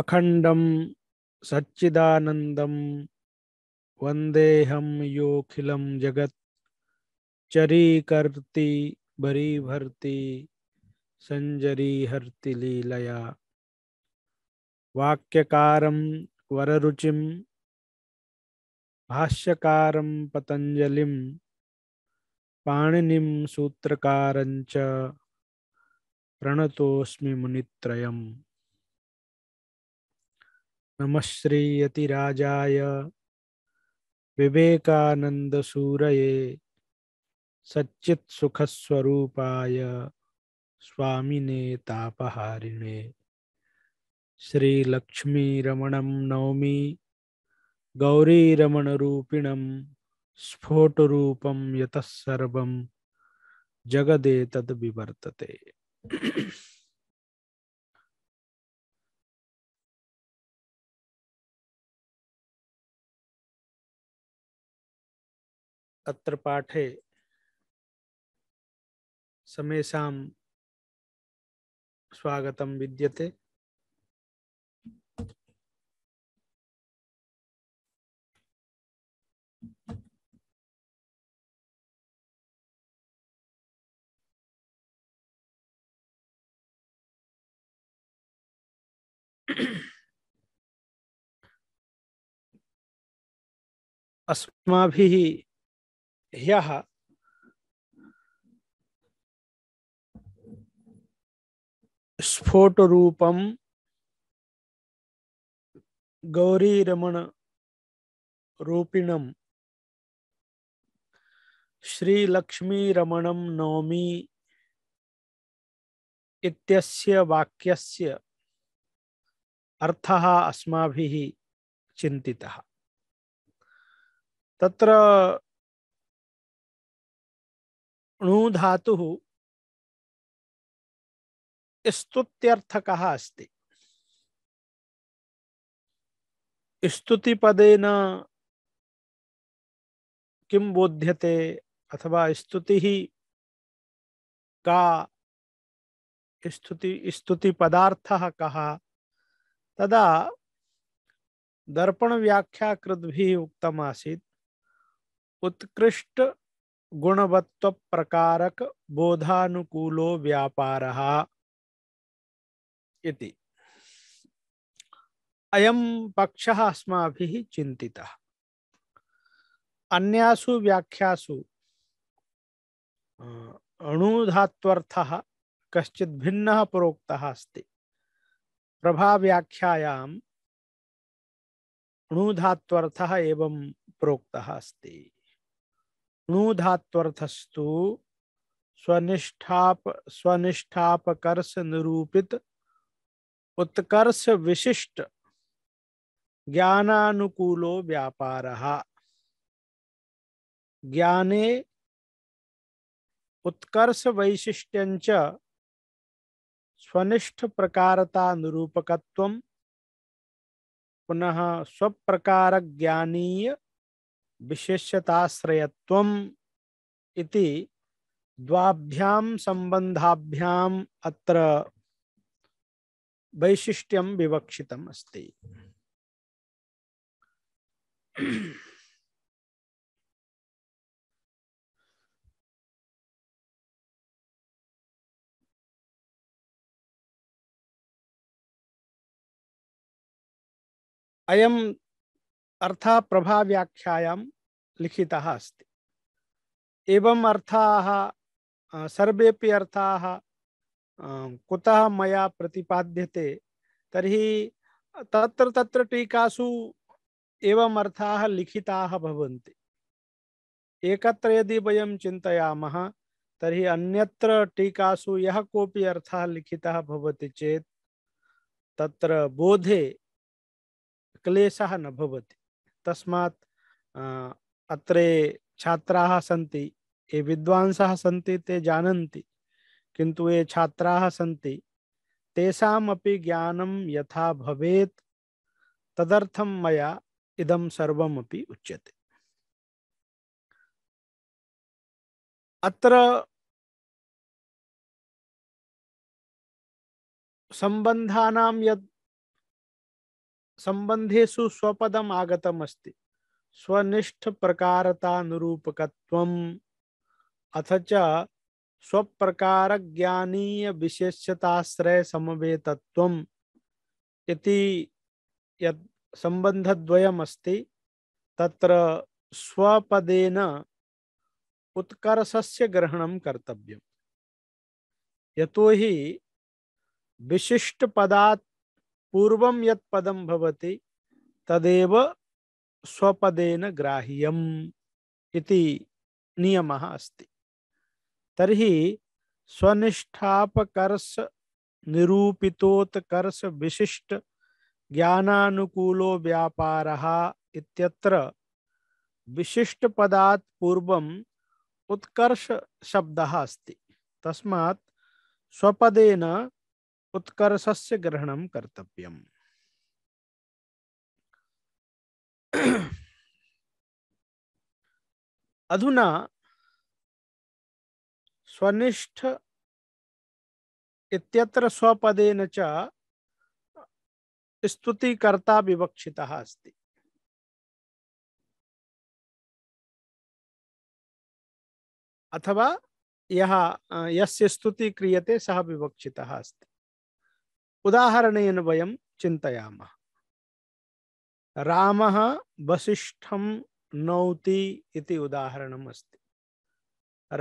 अखण्डं जगत चरी योऽखिलं जगत् चरीकर्ति संजरी हरति लीलया वाक्यकारं वररुचिं भाष्यकारं पतञ्जलिं पाणिनिं सूत्रकारञ्च प्रणतोऽस्मि मुनित्रयम् नमश्रीयतिराजाय विवेकानन्दसूरये सच्चित्सुखस्वरूपाय स्वामिने तापहारिणे श्रीलक्ष्मीरमणं नौमि गौरीरमणरूपिणं स्फोटरूपं यतः सर्वं जगदेतद्विवर्तते अत्र पाठे समेषां स्वागतं विद्यते अस्माभिः ह्यः स्फोटरूपं गौरीरमणरूपिणं श्रीलक्ष्मीरमणं नौमि इत्यस्य वाक्यस्य अर्थः अस्माभिः चिन्तितः तत्र णु धातु स्तुत्यर्थक अस्त स्तुतिपदेन किं बोध्यते अथवा स्तुति का स्तुति पदार्थ कहा तदा दर्पणव्याख्याकृद्भिः उक्तम् उत्कृष्ट गुणवत्व प्रकारक बोधानुकूलो व्यापार अयम पक्ष अस्म चिंतित अन्यासु व्याख्यासु अणुधात्वर्थः कश्चित् भिन्न प्रोक्त अस्त प्रभाव्याख्यायाम् एवं प्रोक्तः अस्ति नुधात्वर्थस्तु स्वनिष्ठाप स्वनिष्ठापकर्ष निरूपित उत्कर्ष विशिष्ट ज्ञानानुकूलो व्यापार ज्ञाने उत्कर्ष वैशिष्ट्यंच स्वनिष्ठ प्रकारता निरूपकत्व पुनः स्वप्रकार ज्ञानीय विशेष्यताश्रयत्वम् इति द्वाभ्यां सम्बन्धाभ्याम् अत्र वैशिष्ट्यं विवक्षितम् अस्ति अयं अर्थ प्रभाव्याख्या लिखिता अस्ति एवम् अर्थाः सर्वेपि अर्थाः कुतः मया प्रतिपाद्यते तरी तत्र तत्र टीकासु लिखिता अर्थाः लिखिताः भवन्ति एकत्र यदि वयं चिन्तयामः तर्हि अन्यत्र टीकासु यः कोऽपि अर्थः लिखितः भवति चेत् तत्र बोधे क्लेशः न भवति तस्मात् अत्रे छात्राः सन्ति ये विद्वांसः सन्ति ते जानन्ति किन्तु ये छात्राः सन्ति तेषाम् अपि ज्ञानं यथा भवेत् तदर्थं मया इदं सर्वमपि उच्यते अत्र सम्बन्धानां यत् संबंधेशु स्वपदम आगतम अस्ति स्वनिष्ठ अनुरूपक अथ च स्वप्रकार ज्ञानीय विशेष्यताश्रय समवेतत्वम इति यत् संबंधद्वयम् अस्ति तत्र स्वपदेन उत्कर्षस्य ग्रहणं कर्तव्यम् यतो हि विशिष्टपदात् पूर्व यत भवति तदेव स्वपदेन ग्राह्यम इति नियमः अस्ति स्वनिष्ठापकर्ष निरूपितोत्कर्ष विशिष्ट ज्ञानानुकूलो व्यापार इत्यत्र विशिष्ट पदात् पूर्व उत्कर्ष शब्द अस्त तस्मा स्वपदेन उत्कर्षस्य ग्रहण कर्तव्य अधुना स्वनिष्ठ इत्यत्र स्वपदेन च कर्ता विवक्षितः अस्ति अथवा यः यस्य स्तुति क्रियते सः विवक्षितः अस्ति उदाहरण वयं चिन्तयामः रामः वसिष्ठं नौति इति उदाहरणम् अस्ति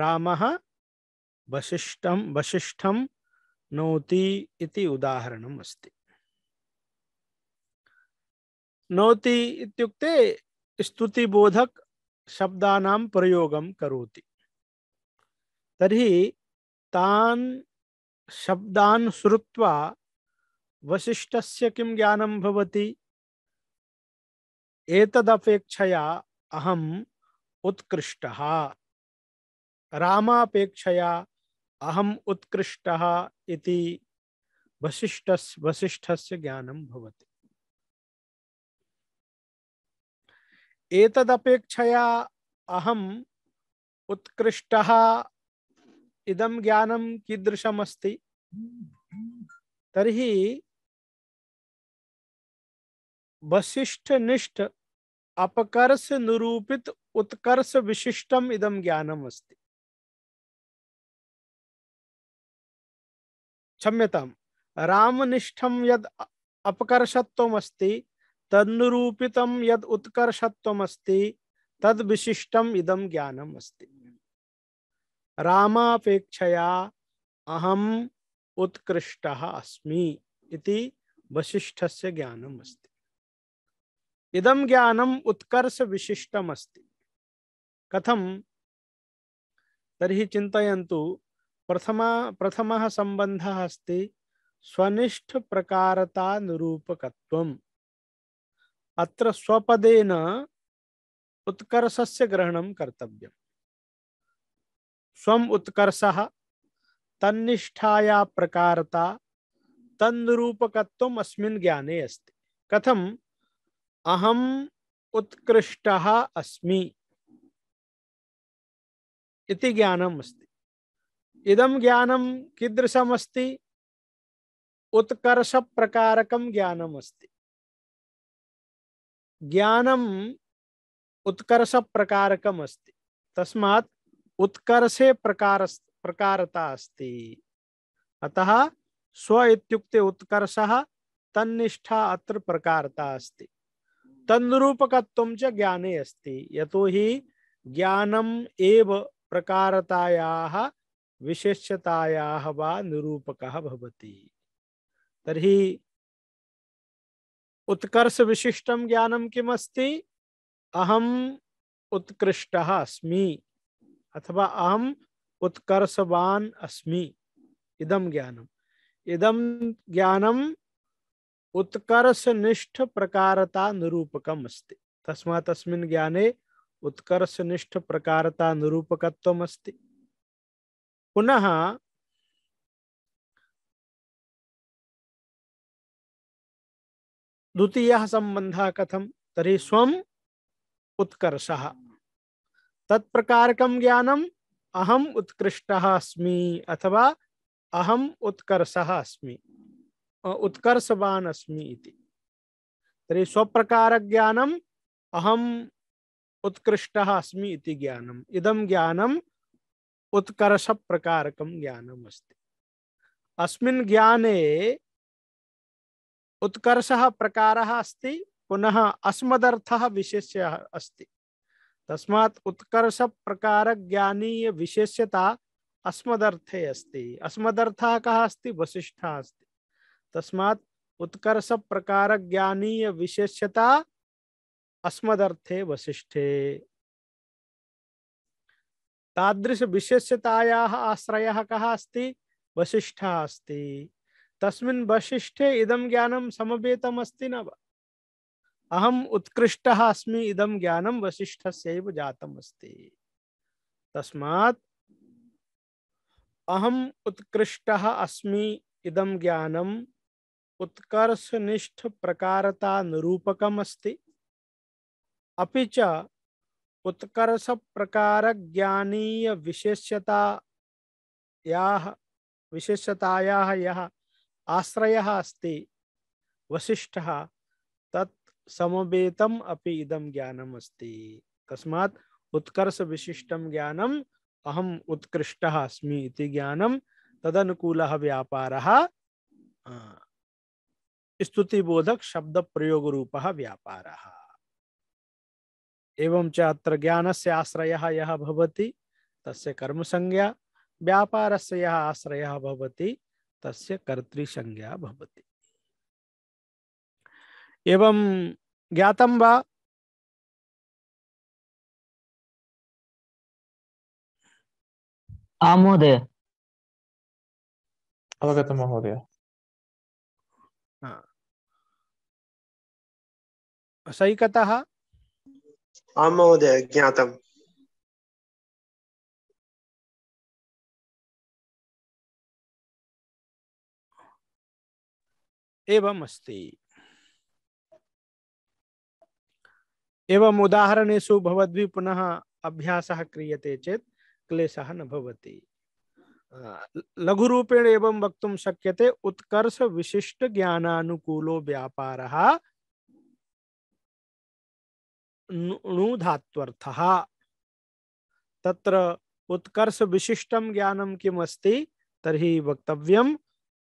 रामः वसिष्ठं वसिष्ठं स्तुतिबोधक शब्द प्रयोग करोति तरी तान् शब्दान् श्रुत्वा से किं ज्ञान भवति एतदपेक्षया अहम उत्कृष्ट रामापेक्षया अहम उत्कृष्ट इति वशिष्ठ से ज्ञानं भवति एतदपेक्षया अहम उत्कृष्ट इदम ज्ञानं कीदृशमस्ति तरी वशिष्ठ निष्ठ अपकर्ष निरूपित उत्कर्ष विशिष्टम इदम ज्ञानम अस्ति क्षम्यता रामनिष्ठम यद अपकर्षत्वमस्ति तदनुरूपितम यद उत्कर्षत्वमस्ति तद विशिष्टम इदम ज्ञानम अस्ति रामापेक्षया अहम उत्कृष्ट अस्मि इति वशिष्ठस्य ज्ञानम अस्ति इदम ज्ञानम उत्कर्ष विशिष्टम अस्ति कथम तरी चिंतु प्रथम प्रथम संबंध अस्त स्वनिष्ठ प्रकारता निरूपक अत्र स्वपदेन उत्कर्षस्य ग्रहणं कर्तव्य स्व उत्कर्ष तन्निष्ठाया प्रकारता तन्निरूपकत्वम् अस्मिन् ज्ञाने अस्ति कथं अहम उत्कृष्ट अस्मि इति ज्ञानम अस्ति इदम ज्ञानम कीदृशम अस्ति उत्कर्ष प्रकारक ज्ञानम अस्ति ज्ञानम उत्कर्ष प्रकारक अस्ति तस्मा उत्कर्षे प्रकार प्रकारता अस्ति अतः स्व इत्युक्ते उत्कर्षः तन्निष्ठा अत्र प्रकारता अस्ति तन्रूपकत्वं च ज्ञाने अस्ति यतो ही ज्ञानम एव प्रकारताया विशेषताया निरूपक निरूपकः भवति उत्कर्ष विशिष्ट ज्ञानं किम् अस्ति अहम् उत्कृष्टः अस्मि अथवा अहम उत्कर्षवान अस्मी इदम ज्ञानम इदम ज्ञानम उत्कर्ष निष्ठ प्रकारता निरूपकम अस्ति तस्मा तस्मिन् ज्ञाने उत्कर्ष निष्ठ प्रकारता निरूपकत्व अस्ति पुनः द्वितीय संबंध कथम तरी स्व उत्कर्ष तत्प्रकारकम ज्ञानम अहम उत्कृष्ट अस्मी अथवा अहम उत्कर्ष अस्मी उत्कर्षवान अस्मि तरी तर्हि स्वप्रकारज्ञानम् अहम् उत्कृष्टः अस्मि इति ज्ञानम् इदं ज्ञानम् उत्कर्षप्रकारकं ज्ञानम् अस्ति अस्मिन् ज्ञाने उत्कर्ष प्रकार अस्त पुनः अस्मदर्थः विशेष्यः अस्ति तस्मात् उत्कर्षप्रकारज्ञानीयविशेष्यता अस्मदर्थे अस्ति अस्मदर्थः कः अस्ति वसिष्ठः तस्मात उत्कर्ष प्रकार ज्ञानीय विशेषता अस्मदर्थे वशिष्ठे तादृश विशेष्यतायाः आश्रय कः अस्ति वसिष्ठः अस्ति तस्मिन् वसिष्ठे इदं ज्ञानं समवेतमस्ति न वा अहम् उत्कृष्टः अस्मि इदं ज्ञानं वसिष्ठस्यैव जातम् अस्ति तस्मात् अहम् उत्कृष्टः अस्मि इदं ज्ञानं उत्कर्षनिष्ठ प्रकारता निरूपकम अस्ति अपि च उत्कर्ष प्रकार ज्ञानीय विशेष्यता याः विशेष्यतायाः यः आश्रय अस्ति वशिष्ठ तत् समवेतम अपि इदं अस्ति तस्मात् उत्कर्ष विशिष्ट ज्ञान अहम् उत्कृष्टः अस्मि इति ज्ञानं तदनुकूलः व्यापारः स्तुति बोधक शब्द प्रयोग रूप व्यापार एवं चात्र ज्ञान से आश्रय यहाँ तस्य कर्म संज्ञा व्यापार से यहाँ आश्रय भवति तस्य संज्ञा भवति एवं ज्ञातम वा आमोदय अवगत महोदय सैकतः आम महोदय ज्ञातम् एवमस्ति एवम् उदाहरणेषु भवद्भिः पुनः अभ्यासः क्रियते चेत् क्लेशः न भवति लघुरूपेण एवं वक्तुं शक्यते उत्कर्ष विशिष्ट ज्ञानानुकूलो व्यापारः णुधात्वर्थः तत्र उत्कर्ष विशिष्ट ज्ञानम किम तरी वक्त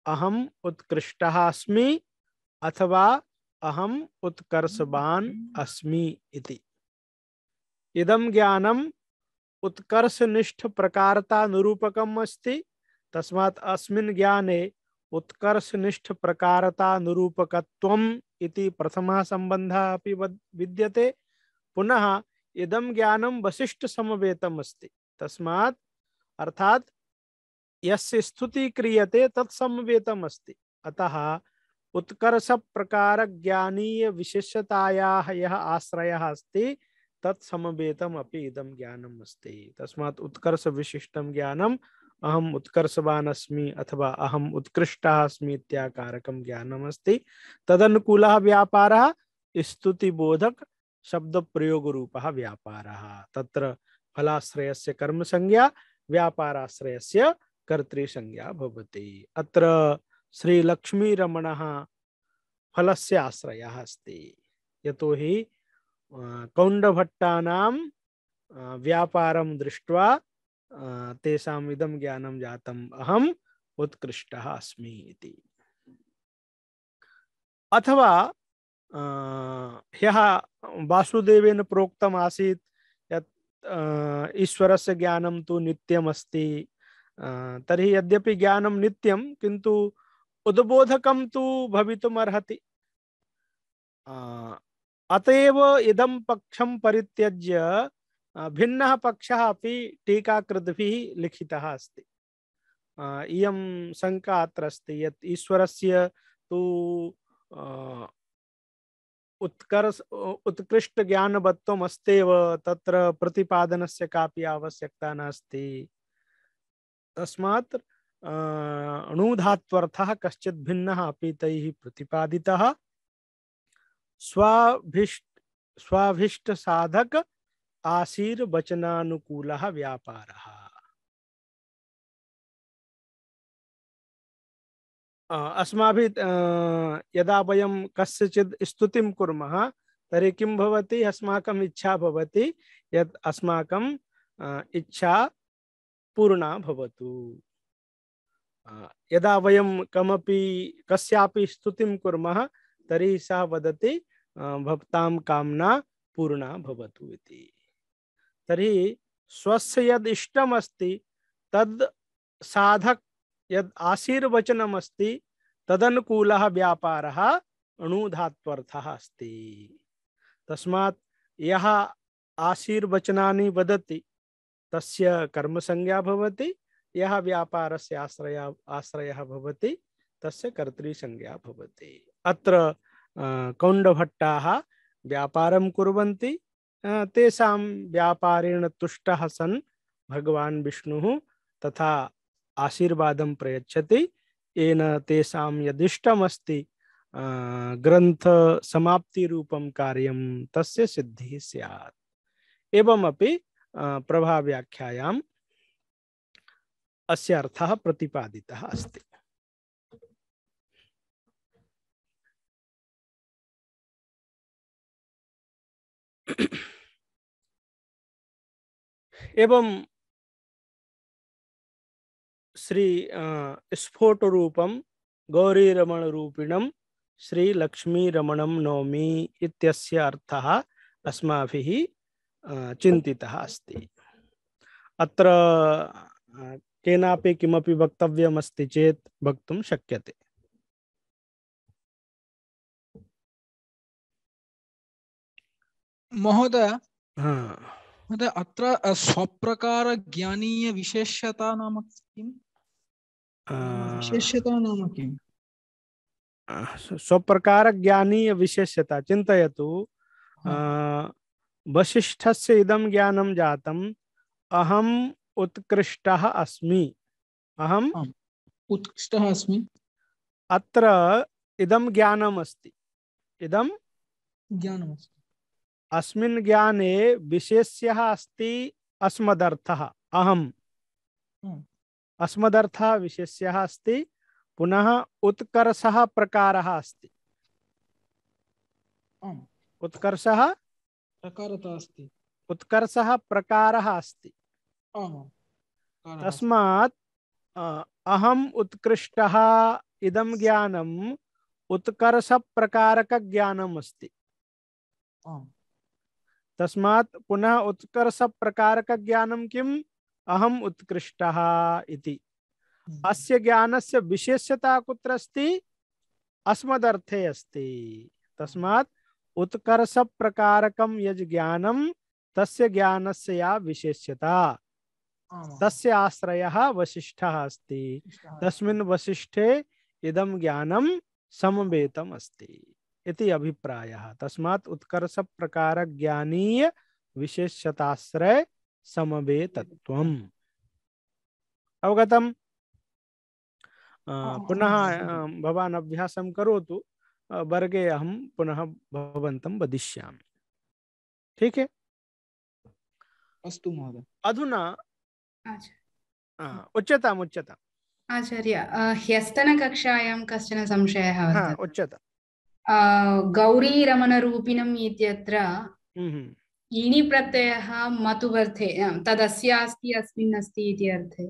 अहम उत्कृष्ट अस्म अथवा अहम उत्कर्षवान इति इदम ज्ञानम उत्कर्षनिष्ठ प्रकारता निरूपकम अस्ति तस्मा अस्मिन् ज्ञाने उत्कर्षनिष्ठ प्रकारता निरूपकत्वम् इति प्रथमः सम्बन्धः अपि विद्यते पुनः इदम ज्ञानम वशिष्ठ समवेतम अस्ति तस्मात् अर्थात यस्य स्तुति क्रियते तत्समवेतम अस्ति अतः उत्कर्ष प्रकार ज्ञानीय विशेषताया यह आश्रय अस्ति तत्समवेतम अपि इदम ज्ञानम अस्ति तस्मात् उत्कर्ष विशिष्टम ज्ञानम अहम उत्कर्षवान अस्मी अथवा अहम उत्कृष्ट अस्मी इत्याकारक ज्ञानम अस्ति तदनुकूल व्यापार स्तुति बोधक शब्द प्रयोग रूप व्यापार त्र फलाश्रय से कर्म संज्ञा व्यापाराश्रय संज्ञा भवति अत्र श्रीलक्ष्मीरमणः फलस्य आश्रयः अस्ति यतोहि कौण्डभट्टानां व्यापारं दृष्ट्वा तेषाम् इदं ज्ञानं जातम् अहम् अहम उत्कृष्ट अस्मी अथवा ह्यः वासुदेवेन प्रोक्तम् आसीत् यत् ईश्वरस्य ज्ञानं तु नित्यमस्ति तर्हि यद्यपि ज्ञानं नित्यं किन्तु उद्बोधकं तु भवितुमर्हति अत एव इदं पक्षं परित्यज्य भिन्नः पक्षः अपि टीकाकृद्भिः लिखितः अस्ति इयं शङ्का अत्र अस्ति यत् ईश्वरस्य तु उत्कर्ष उत्कृष्ट ज्ञानवत्वम अस्तेव तत्र प्रतिपादनस्य कापि आवश्यकता नास्ति तस्मात् अणुधात्वर्थः कश्चित् भिन्न अभी तैयार प्रतिपादितः स्वाभिष्ट स्वाभिष्ट साधक व्यापार है अस्माभिः यदा वयं कस्यचित् स्तुति कूम तरी कि अस्माक इच्छा भवति यत् इच्छा पूर्णा भवतु यदा वयं कमी कस्यापि स्तुति कूम तरी सः वदति भक्तां कामना पूर्णा भवतु इति तर्हि स्वस्य यद् इष्टमस्ति तद् साधक यद आशीर्वचनमस्ति तदनुकूल व्यापार अणुधात्थ अस्त तस्मा यहाँ आशीर्वचना वदति तस्य कर्म कर्मसंज्ञा भवति व्यापार से आश्रय आश्रय भवति तस्य कर्तृसंज्ञा भवति अत्र कौंडभट्टा व्यापार कुरंती तेषां व्यापारेण तुष्टः सन् भगवान् विष्णुः तथा आशीर्वाद प्रयच्छति येन तेषां यदिष्टमस्ति रूपम कार्यम तस्य सिद्धिः स्यात् एवमपि प्रभाव्याख्यायाम् अस्य अर्थः प्रतिपादितः अस्ति एवं श्री स्फोट रूपम गौरी रमण रूपिणम श्री लक्ष्मी रमणम नौमी इत्यस्य अर्थः अस्माभिः चिन्तितः अस्ति अत्र केनापि किमपि वक्तव्यमस्ति चेत् वक्तुं शक्यते महोदय हाँ। अत्र स्वप्रकार ज्ञानीय विशेषता नाम किम् विशेषता नाम किम् स्वप्रकारज्ञानीय विशेष्यता चिन्तयतु वसिष्ठस्य इदं ज्ञानं जातम् अहम् उत्कृष्टः अस्मि अहम् उत्कृष्टः अस्मि अत्र इदं ज्ञानम् अस्ति इदं ज्ञानमस्ति अस्मिन् ज्ञाने विशेष्यः अस्ति अस्मदर्थः अहम् अस्मदर्थ विशेष्यः अस्त पुनः उत्कर्ष प्रकार अस्त उत्कर्ष प्रकार उत्कर्ष प्रकार अस्त तस्मा अहम उत्कृष्ट इदम इदं उत्कर्ष उत्कर्षप्रकारकज्ञानम् अस्ति तस्मात् पुनः उत्कर्ष उत्कर्षप्रकारकज्ञानं किम अहम उत्कृष्ट इति हम्म। अस्य ज्ञानस्य विशेष्यता कुत्र अस्ति अस्मदर्थे अस्ति तस्मात् उत्कर्ष प्रकारकम यज ज्ञानम तस्य ज्ञानस्य या विशेषता तस्य आश्रयः वसिष्ठः अस्ति तस्मिन् वसिष्ठे इदं ज्ञानं समवेतम् अस्ति इति अभिप्रायः तस्मात् उत्कर्ष प्रकार ज्ञानीय विशेषताश्रय समवेतत्वम् अवगत पुनः भवान् अभ्यासं करोतु वर्गे अहम पुनः भवंत वदिष्या ठीक है अस्तु महोदय अधुना उच्यता उच्यता आचार्य ह्यस्तन कक्षायां कश्चन संशयः उच्यता गौरी रमण रूपिणम् इत्यत्र हम्म, हम्म। इणि प्रत्यय मतुवर्थे तदस्य अस्ति अस्मिन् अस्ति इति अर्थे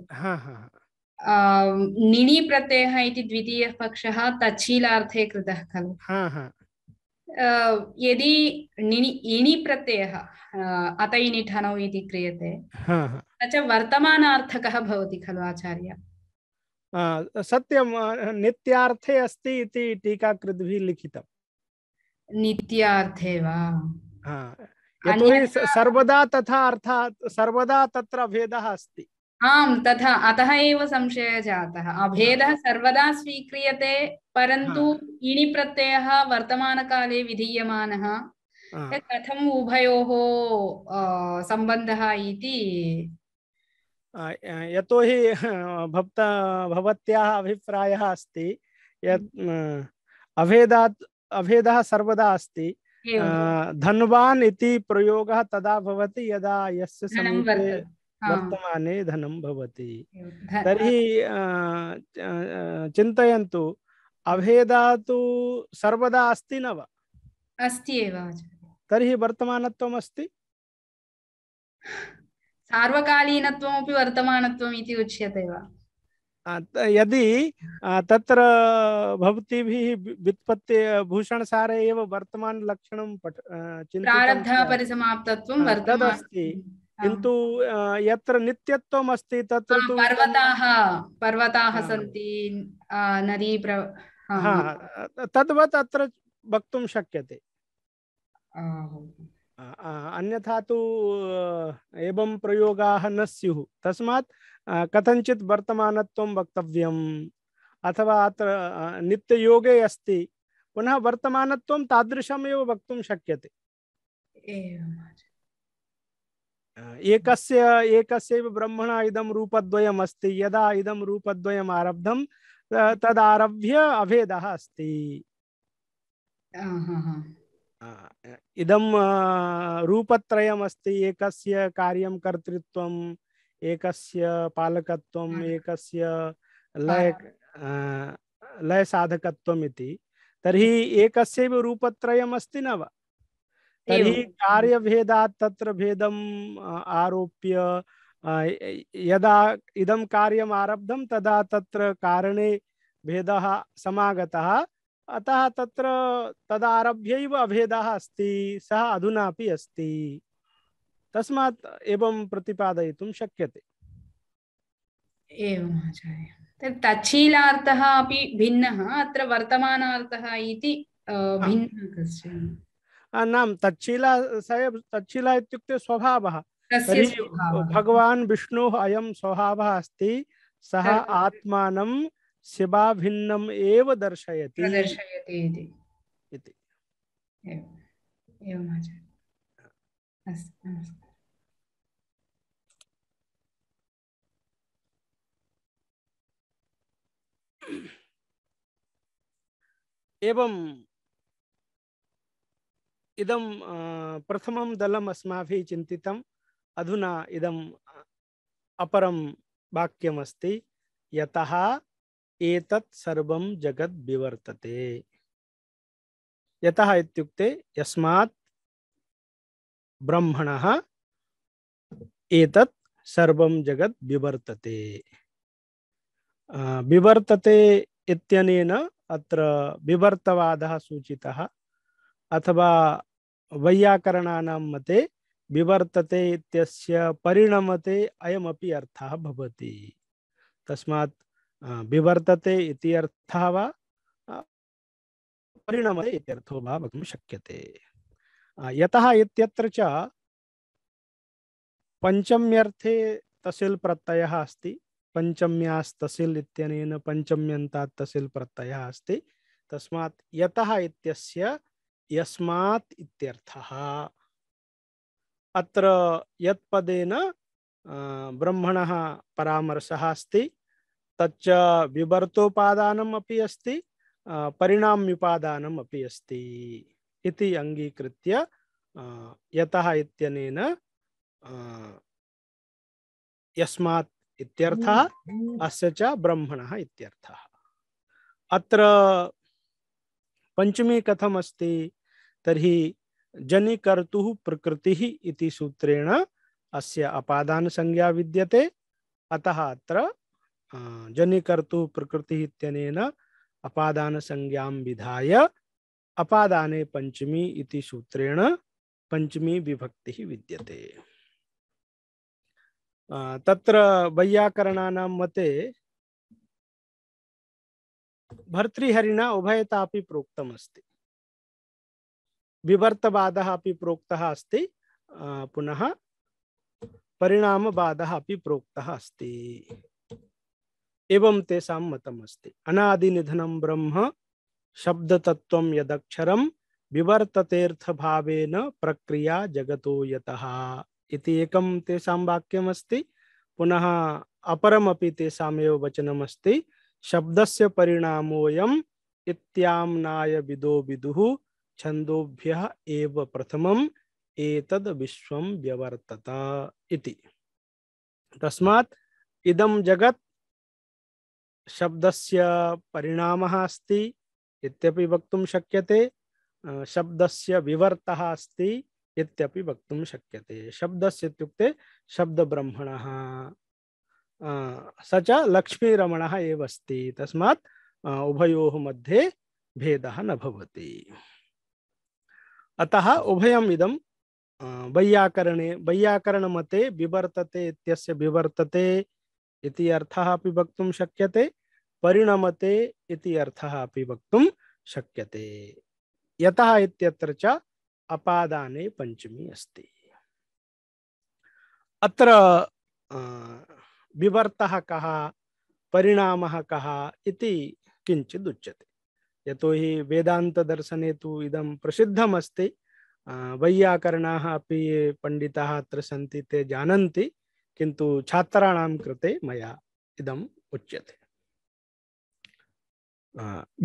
णिणि प्रत्ययः इति द्वितीयः पक्षः तच्छीलार्थे कृतः खलु यदि णिनि इणि प्रत्ययः अत इणि ठनौ इति क्रियते स वर्तमानार्थकः भवति खलु आचार्य सत्यं नित्यार्थे अस्ति इति टीकाकृद्भिः लिखितम् नित्यार्थे वा यतोहि सर्वदा तथा अर्थात् सर्वदा तत्र भेदः अस्ति आम् तथा अतः एव संशयः जातः अभेदः सर्वदा स्वीक्रियते परन्तु इणि प्रत्ययः वर्तमानकाले विधीयमानः कथम् उभयोः सम्बन्धः इति यतोहि भक्त भवत्याः अभिप्रायः अस्ति यत् हम्म। अभेदात् अभेदः सर्वदा अस्ति धनवान इति प्रयोगः तदा भवति यदा यस्य समीपे वर्तमाने धनं भवति तर्हि चिन्तयन्तु अभेदा तु सर्वदा अस्ति न वा अस्ति एव तर्हि वर्तमानत्वम् अस्ति सार्वकालीनत्वमपि वर्तमानत्वम् इति उच्यते वा यदि तत्र भवतीभिः व्युत्पत्ति भूषणसारे एव वर्तमानलक्षणं पठ चिन्तनं तदस्ति किन्तु यत्र नित्यत्वम् अस्ति तत्र तु पर्वताः पर्वताः सन्ति नदी प्र तद्वत् अत्र वक्तुं शक्यते अन्यथा तो एवं प्रयोगाः न स्यु तस्मा कथित वर्तमान वक्त अथवा अत्र नित्ययोगे अस्ति पुनः वर्तमानत्वं तादृशमेव वक्तुं शक्यते एकस्य एकस्यैव ब्रह्मणा इदं रूपद्वयम् अस्ति यदा इदं रूपद्वयम् आरब्धं तदारभ्य अभेदः अस्ति इदम रूपत्रयमस्ति एकस्य कार्यं कर्तृत्वम् एकस्य पालकत्वम् एकस्य लय लयसाधकत्वम् इति तर्हि एकस्यैव रूपत्रयमस्ति न वा तर्हि कार्यभेदात् तत्र भेद आरोप्य यदा इदम कार्यम आरब्धम तदा तत्र कारणे भेदः समागतः अतः तत्र तदारभ्य अभेद अस्त सह अधुना अस्त तस्मा एवं प्रतिपादय शक्य एवम् आचार्य तच्छीलार्थः अत्र वर्तमानार्थः इति नाम तच्छीला स तच्छीला इत्युक्ते स्वभावः भगवान् विष्णोः अयं स्वभावः अस्ति सः आत्मानं शिवाभिन्नम एव दर्शयति दर्शयति इति एवम् अस्तु एवम् इदं प्रथमं दलम् अस्माभिः चिन्तितम् अधुना इदम् अपरं वाक्यमस्ति यतः एतत् सर्वं जगत् विवर्तते यतः इत्युक्ते यस्मात् ब्रह्मणः एतत् सर्वं जगत् विवर्तते विवर्तते इत्यनेन अत्र विवर्तवादः सूचितः अथवा वैयाकरणानां मते विवर्तते इत्यस्य परिणमते अयमपि अर्थः भवति तस्मात् विवर्तते इति अर्थः वा परिणमते इत्यर्थो वा वक्तुं शक्यते यतः इत्यत्र च पञ्चम्यर्थे तसिल् प्रत्ययः अस्ति पञ्चम्यास्तसिल् इत्यनेन पञ्चम्यन्तात् तसिल् प्रत्ययः अस्ति तस्मात् यतः इत्यस्य यस्मात् इत्यर्थः अत्र यत्पदेन ब्रह्मणः परामर्शः अस्ति तच्च विवर्तोपादानम् अपि अस्ति परिणाम्युपादानम् अपि अस्ति इति अङ्गीकृत्य यतः इत्यनेन यस्मात् इत्यर्थः अस्य च ब्रह्मणः इत्यर्थः अत्र पञ्चमी अस्ति तर्हि जनिकर्तुः प्रकृतिः इति सूत्रेण अस्य अपादानसंज्ञा विद्यते अतः अत्र जनिकर्तु प्रकृति इत्यनेन अपादान संज्ञाम विधाय अपादाने पंचमी इति सूत्रेण पंचमी विभक्ति विद्यते तत्र वैयाकरणानां मते भर्तृहरिणा उभयता प्रोक्तमस्ति विवर्तवादः अपि प्रोक्तः अस्ति पुनः परिणामवादः अपि प्रोक्तः अस्ति एवं तेषां मतम् अस्ति अनादिनिधनं ब्रह्म शब्द तत्व यदक्षर प्रक्रिया भाव प्रक्रिया जगत एकं तेषां वाक्यमस्ति पुनः अपरमपि तेषामेव वचनमस्ति शब्दस्य परिणामोऽयम् इत्याम्नाय विदो विदु छंदोभ्य प्रथम प्रथमम् विश्व विश्वं व्यवर्तत इति तस्मात् इदं जगत् शब्दस्य परिणामः अस्ति इत्यपि वक्तुं शक्यते शब्दस्य विवर्तः अस्ति इत्यपि वक्तुं शक्यते शब्दस्य इत्युक्ते शब्दब्रह्मणः स च लक्ष्मीरमणः एव अस्ति तस्मात् उभयोः मध्ये भेदः न भवति अतः उभयम् इदं वैयाकरणे वैयाकरणमते विवर्तते इत्यस्य विवर्तते इति अर्थः अपि वक्तुं शक्यते परिणमते इति अर्थः अपि वक्तुं शक्यते यतः इत्यत्र च अपादाने पञ्चमी अस्ति अत्र विवर्तः कः परिणामः कः इति किञ्चिद् उच्यते यतोहि वेदान्तदर्शने तु इदं प्रसिद्धमस्ति वैयाकरणाः अपि ये पण्डिताः अत्र सन्ति ते जानन्ति किन्तु छात्राण कृते मया इदम् उच्यते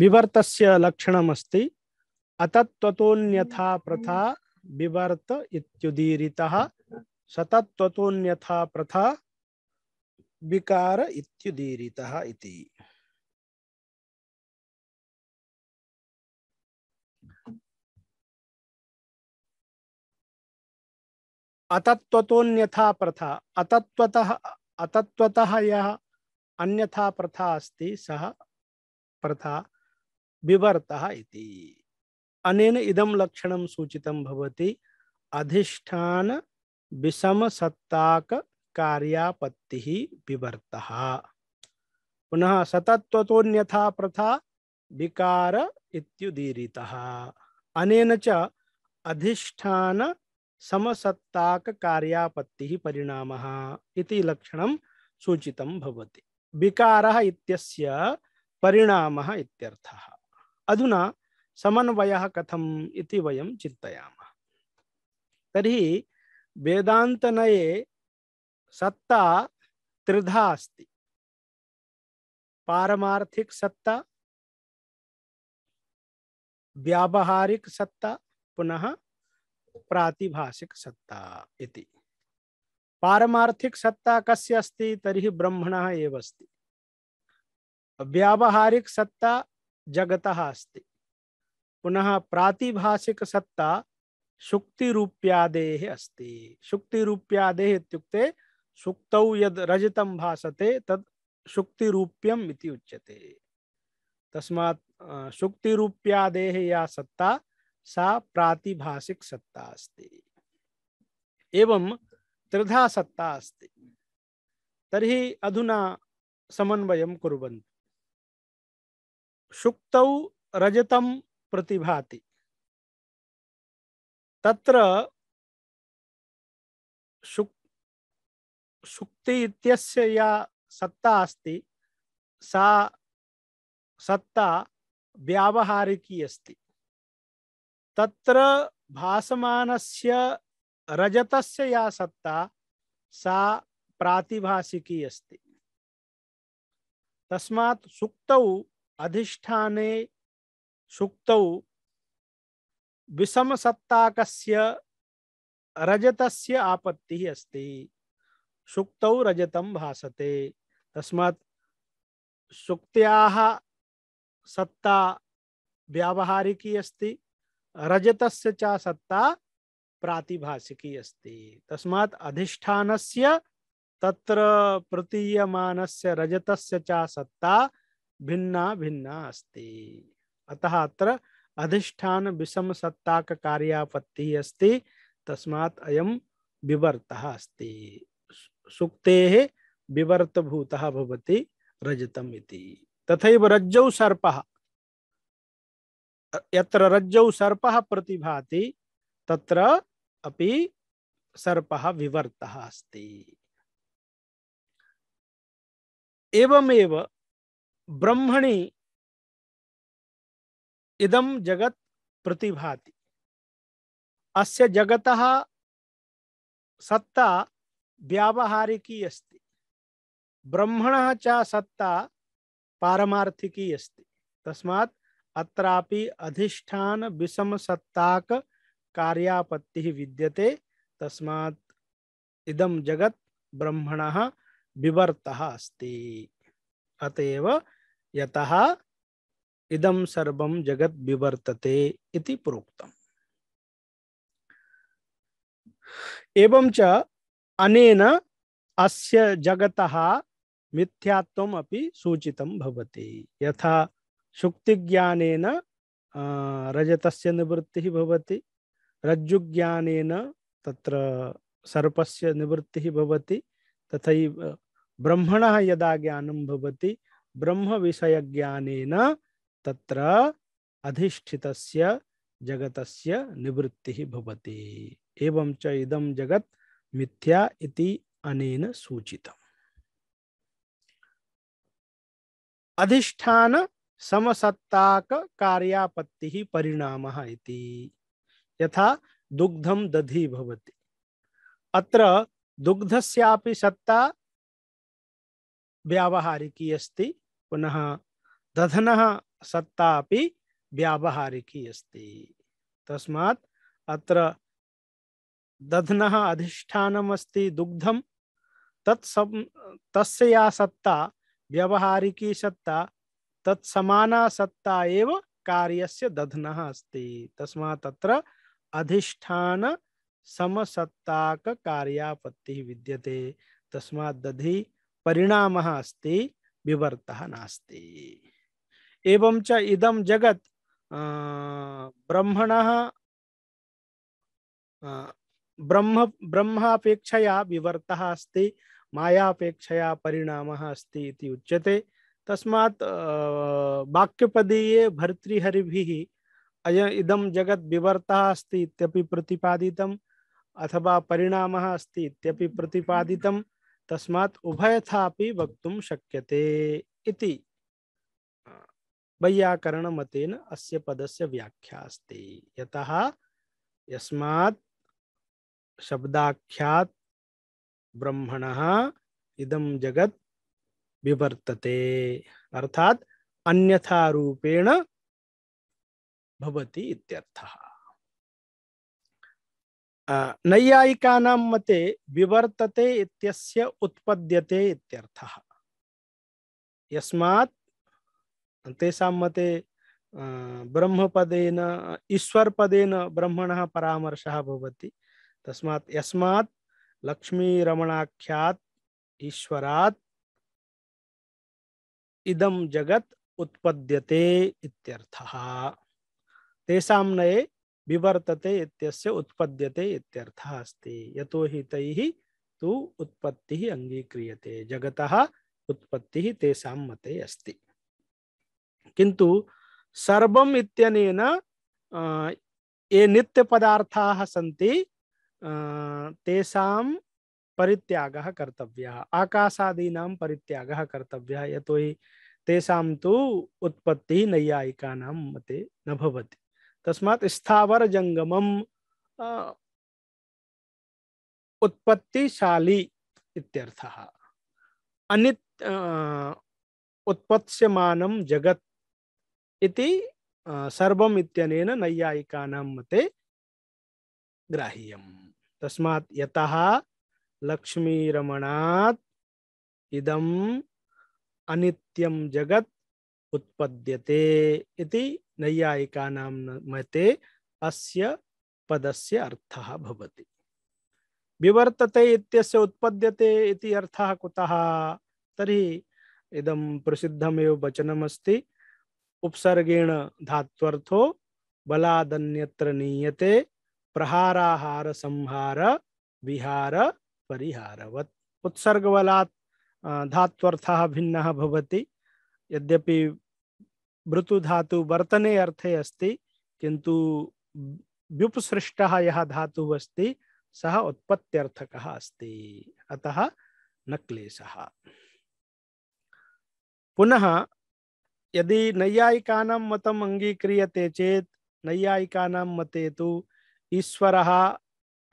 विवर्तस्य लक्षणमस्ति अतत्वतोऽन्यथा प्रथा विवर्त इत्युदीरितः सतत्वतोऽन्यथा प्रथा विकार इत्युदीरितः इति अतत्वतोऽन्यथा प्रथा अतत्वतः अतत्वतः यः अन्यथा प्रथा अस्ति सः प्रथा विवर्तः इति अनेन इदं लक्षणं सूचितं भवति अधिष्ठान विषमसत्ताक कार्यापत्तिः विवर्तः पुनः सतत्वतोऽन्यथा प्रथा विकार इत्युदीरितः अनेन च अधिष्ठान समसत्ताक कार्यापत्ति परिणाम इति लक्षण सूचित भवति विकार इत्यस्य परिणाम इत्यर्थः अधुना समन्वय कथम इति वयं चिन्तयामः तर्हि वेदान्तनये सत्ता त्रिधा अस्त पारमार्थिक सत्ता व्यावहारिक सत्ता पुनः प्रातिभाषिक सत्ता इति पारमार्थिक सत्ता कस्य अस्ति तरी ब्रह्मण एव अस्ति व्यावहारिक सत्ता जगत अस्ति पुनः प्रातिभाषिक सत्ता शुक्ति शुक्तिरूप्यादेः अस्ति शुक्ति शुक्तिरूप्यादेः इत्युक्ते सुक्तौ यद् रजतं भासते तद् शुक्ति रूप्यम् इति उच्यते तस्मात् शुक्ति शुक्तिरूप्यादेः या सत्ता सा प्रातिभाषिक सत्ता अस्ति एवं त्रिधा सत्ता अस्ति तर्हि अधुना समन्वयं कुर्वन्तु शुक्तौ रजतं प्रतिभाति तत्र शुक् शुक्ति इत्यस्य या सत्ता अस्ति सा सत्ता व्यावहारिकी अस्ति तत्र भासमानस्य रजतस्य या सत्ता सा प्रातिभाषिकी अस्ति तस्मात् सुक्तौ अधिष्ठाने सुक्तौ विषमसत्ताकस्य रजतस्य आपत्तिः अस्ति सुक्तौ रजतं भासते तस्मात् सुक्त्याः सत्ता व्यावहारिकी अस्ति रजतस्य च सत्ता प्रातिभाषिकी अस्ति तस्मात् अधिष्ठानस्य तत्र प्रतीयमानस्य रजतस्य च सत्ता भिन्ना भिन्ना अस्ति अतः अत्र अधिष्ठान विषम सत्ताक कार्यापत्तिः अस्ति तस्मात् अयं विवर्तः अस्ति सुक्तेः विवर्तभूतः भवति रजतम् इति तथैव रज्जौ सर्पः यत्र रज्जौ सर्पः प्रतिभाति तत्र अपि सर्पः विवर्तः अस्ति एवमेव ब्रह्मणि इदं जगत् प्रतिभाति अस्य जगतः सत्ता व्यावहारिकी अस्ति ब्रह्मणः च सत्ता पारमार्थिकी अस्ति तस्मात् अत्रापि अधिष्ठान विषम सत्ताक कार्यापत्ति विद्यते तस्मात् इदम् जगत् ब्रह्मणः विवर्तः अस्ति अतएव यतः इदम् सर्वम जगत् विवर्तते इति प्रोक्तम् एवं च अनेन अस्य जगतः मिथ्यात्वमपि सूचितं भवति यथा शुक्ति शुक्तिज्ञानेन रजतस्य निवृत्ति भवति रज्जुज्ञानेन त्र सर्प से निवृत्ति तथा ब्रह्मण यदा होती ब्रह्म विषय ज्ञान त्र अधिष्ठित जगत से निवृत्ति एवं च जगत मिथ्या इति अनेन सूचितम् अधिष्ठान समसत्ताक कार्यापत्ति ही परिणाम यथा दुग्धम दधि भवति अत्र दुग्धस्यापि सत्ता व्यावहारिकी अस्ति पुनः दधन सत्ता अपि व्यावहारिकी अस्ति तस्मात् अत्र दधन अधिष्ठानमस्ति दुग्धम तत्सम् तस्य या सत्ता व्यवहारिकी सत्ता तत्समाना सत्ता एव कार्यस्य दधनः अस्ति तस्मात् तत्र अधिष्ठान समसत्ताक कार्यापत्तिः विद्यते तस्मात् दधि परिणामः अस्ति विवर्तः नास्ति एवं च इदं जगत् ब्रह्मणः ब्रह्म ब्रह्मापेक्षया विवर्तः अस्ति मायापेक्षया परिणामः अस्ति इति उच्यते तस्मात् वाक्यपदीय भर्तृहरिभिः अय इदं जगत् विवर्तः अस्ति इत्यपि प्रतिपादितम् अथवा परिणामः अस्ति इत्यपि प्रतिपादितं तस्मात् उभयथापि वक्तुं शक्यते इति वैयाकरणमतेन अस्य पदस्य व्याख्या अस्ति यतः यस्मात् शब्दाख्यात् ब्रह्मणः इदं जगत् विवर्तते अर्थात अन्यथा रूपेण भवति इत्यर्थः नैयायिकानां मते विवर्तते इत्यस्य उत्पद्यते इत्यर्थः यस्मात् तेषां मते ब्रह्मपदेन ईश्वरपदेन ब्रह्मणः परामर्शः भवति तस्मात् यस्मात् लक्ष्मीरमणाख्यात् ईश्वरात् इदम जगत उत्पद्यते इत्यर्थः तेषां नये विवर्तते इत्यस्य उत्पद्यते इत्यर्थः अस्ति यतो हि तैः तु उत्पत्तिः अङ्गीक्रियते जगतः उत्पत्तिः तेषां मते अस्ति किन्तु सर्वम् इत्यनेन ये नित्यपदार्थाः सन्ति तेषां परित्याग कर्तव्य आकाशादीना परित्याग कर्तव्य यतो हि तेषां तु उत्पत्तिः नैयायिकानां मते नवती तस्मा स्थावर जंगम उत्पत्तिशाली इत्यर्थः अनित् उत्पत्स्यमानं जगत् इति सर्वम् इत्यनेन नैयायिकानां मते ग्राह्यं तस्मात् यतः लक्ष्मी इदम् अनित्यम् जगत् उत्पद्यते इति नैयायिका नाम महते अस्य पदस्य अर्थः भवति विवर्तते इत्यस्य उत्पद्यते इति अर्थः कुतः तर्हि इदं प्रसिद्धमेव वचनमस्ति उपसर्गेण धात्वर्थो बलादन्यत्र नीयते प्रहाराहार संहार विहार परिहारवत् उत्सर्गबलात् धात्वर्थः भिन्नः भवति यद्यपि भृतुधातु वर्तने अर्थे अस्ति किन्तु व्युपसृष्टः यः धातुः अस्ति सः उत्पत्त्यर्थकः अस्ति अतः न क्लेशः पुनः यदि नैयायिकानां मतम् अङ्गीक्रियते चेत् नैयायिकानां मते तु ईश्वरः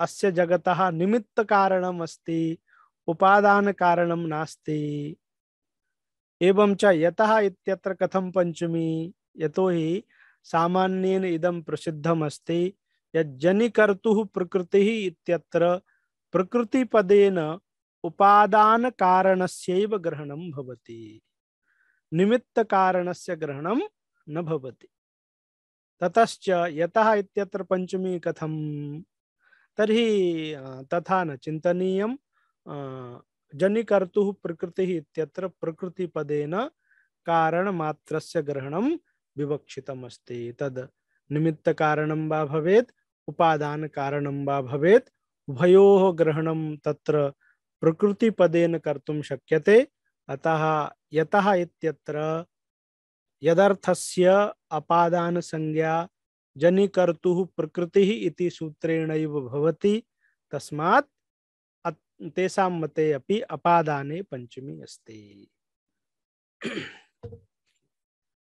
अस्य जगतः निमित्त कारणम अस्ति उपादान कारणम नास्ति एवं च यतः इत्यत्र कथम पंचमी यतो हि सामान्येन इदं प्रसिद्धम अस्ति यत् जनिकर्तुः प्रकृतिः इत्यत्र प्रकृतिपदेन उपादान कारणस्यैव ग्रहणं भवति निमित्त कारणस्य ग्रहणं न भवति ततश्च यतः इत्यत्र पंचमी कथम तरी तथा न चिंतनीय जनिकर्तु प्रकृति प्रकृतिः इत्यत्र प्रकृतिपदेन कारणमात्रस्य ग्रहणं विवक्षितमस्ति तद् निमित्तकारणं वा भवेत् उपादानकारणं वा भवेत् उभयो ग्रहणं तत्र प्रकृतिपदेन कर्तुं शक्यते अतः यतः इत्यत्र यदर्थस्य संज्ञा जनिकर्तु प्रकृति इति सूत्रेण भवति तस्मात् तेषां मते अभी अपादाने पंचमी अस्ति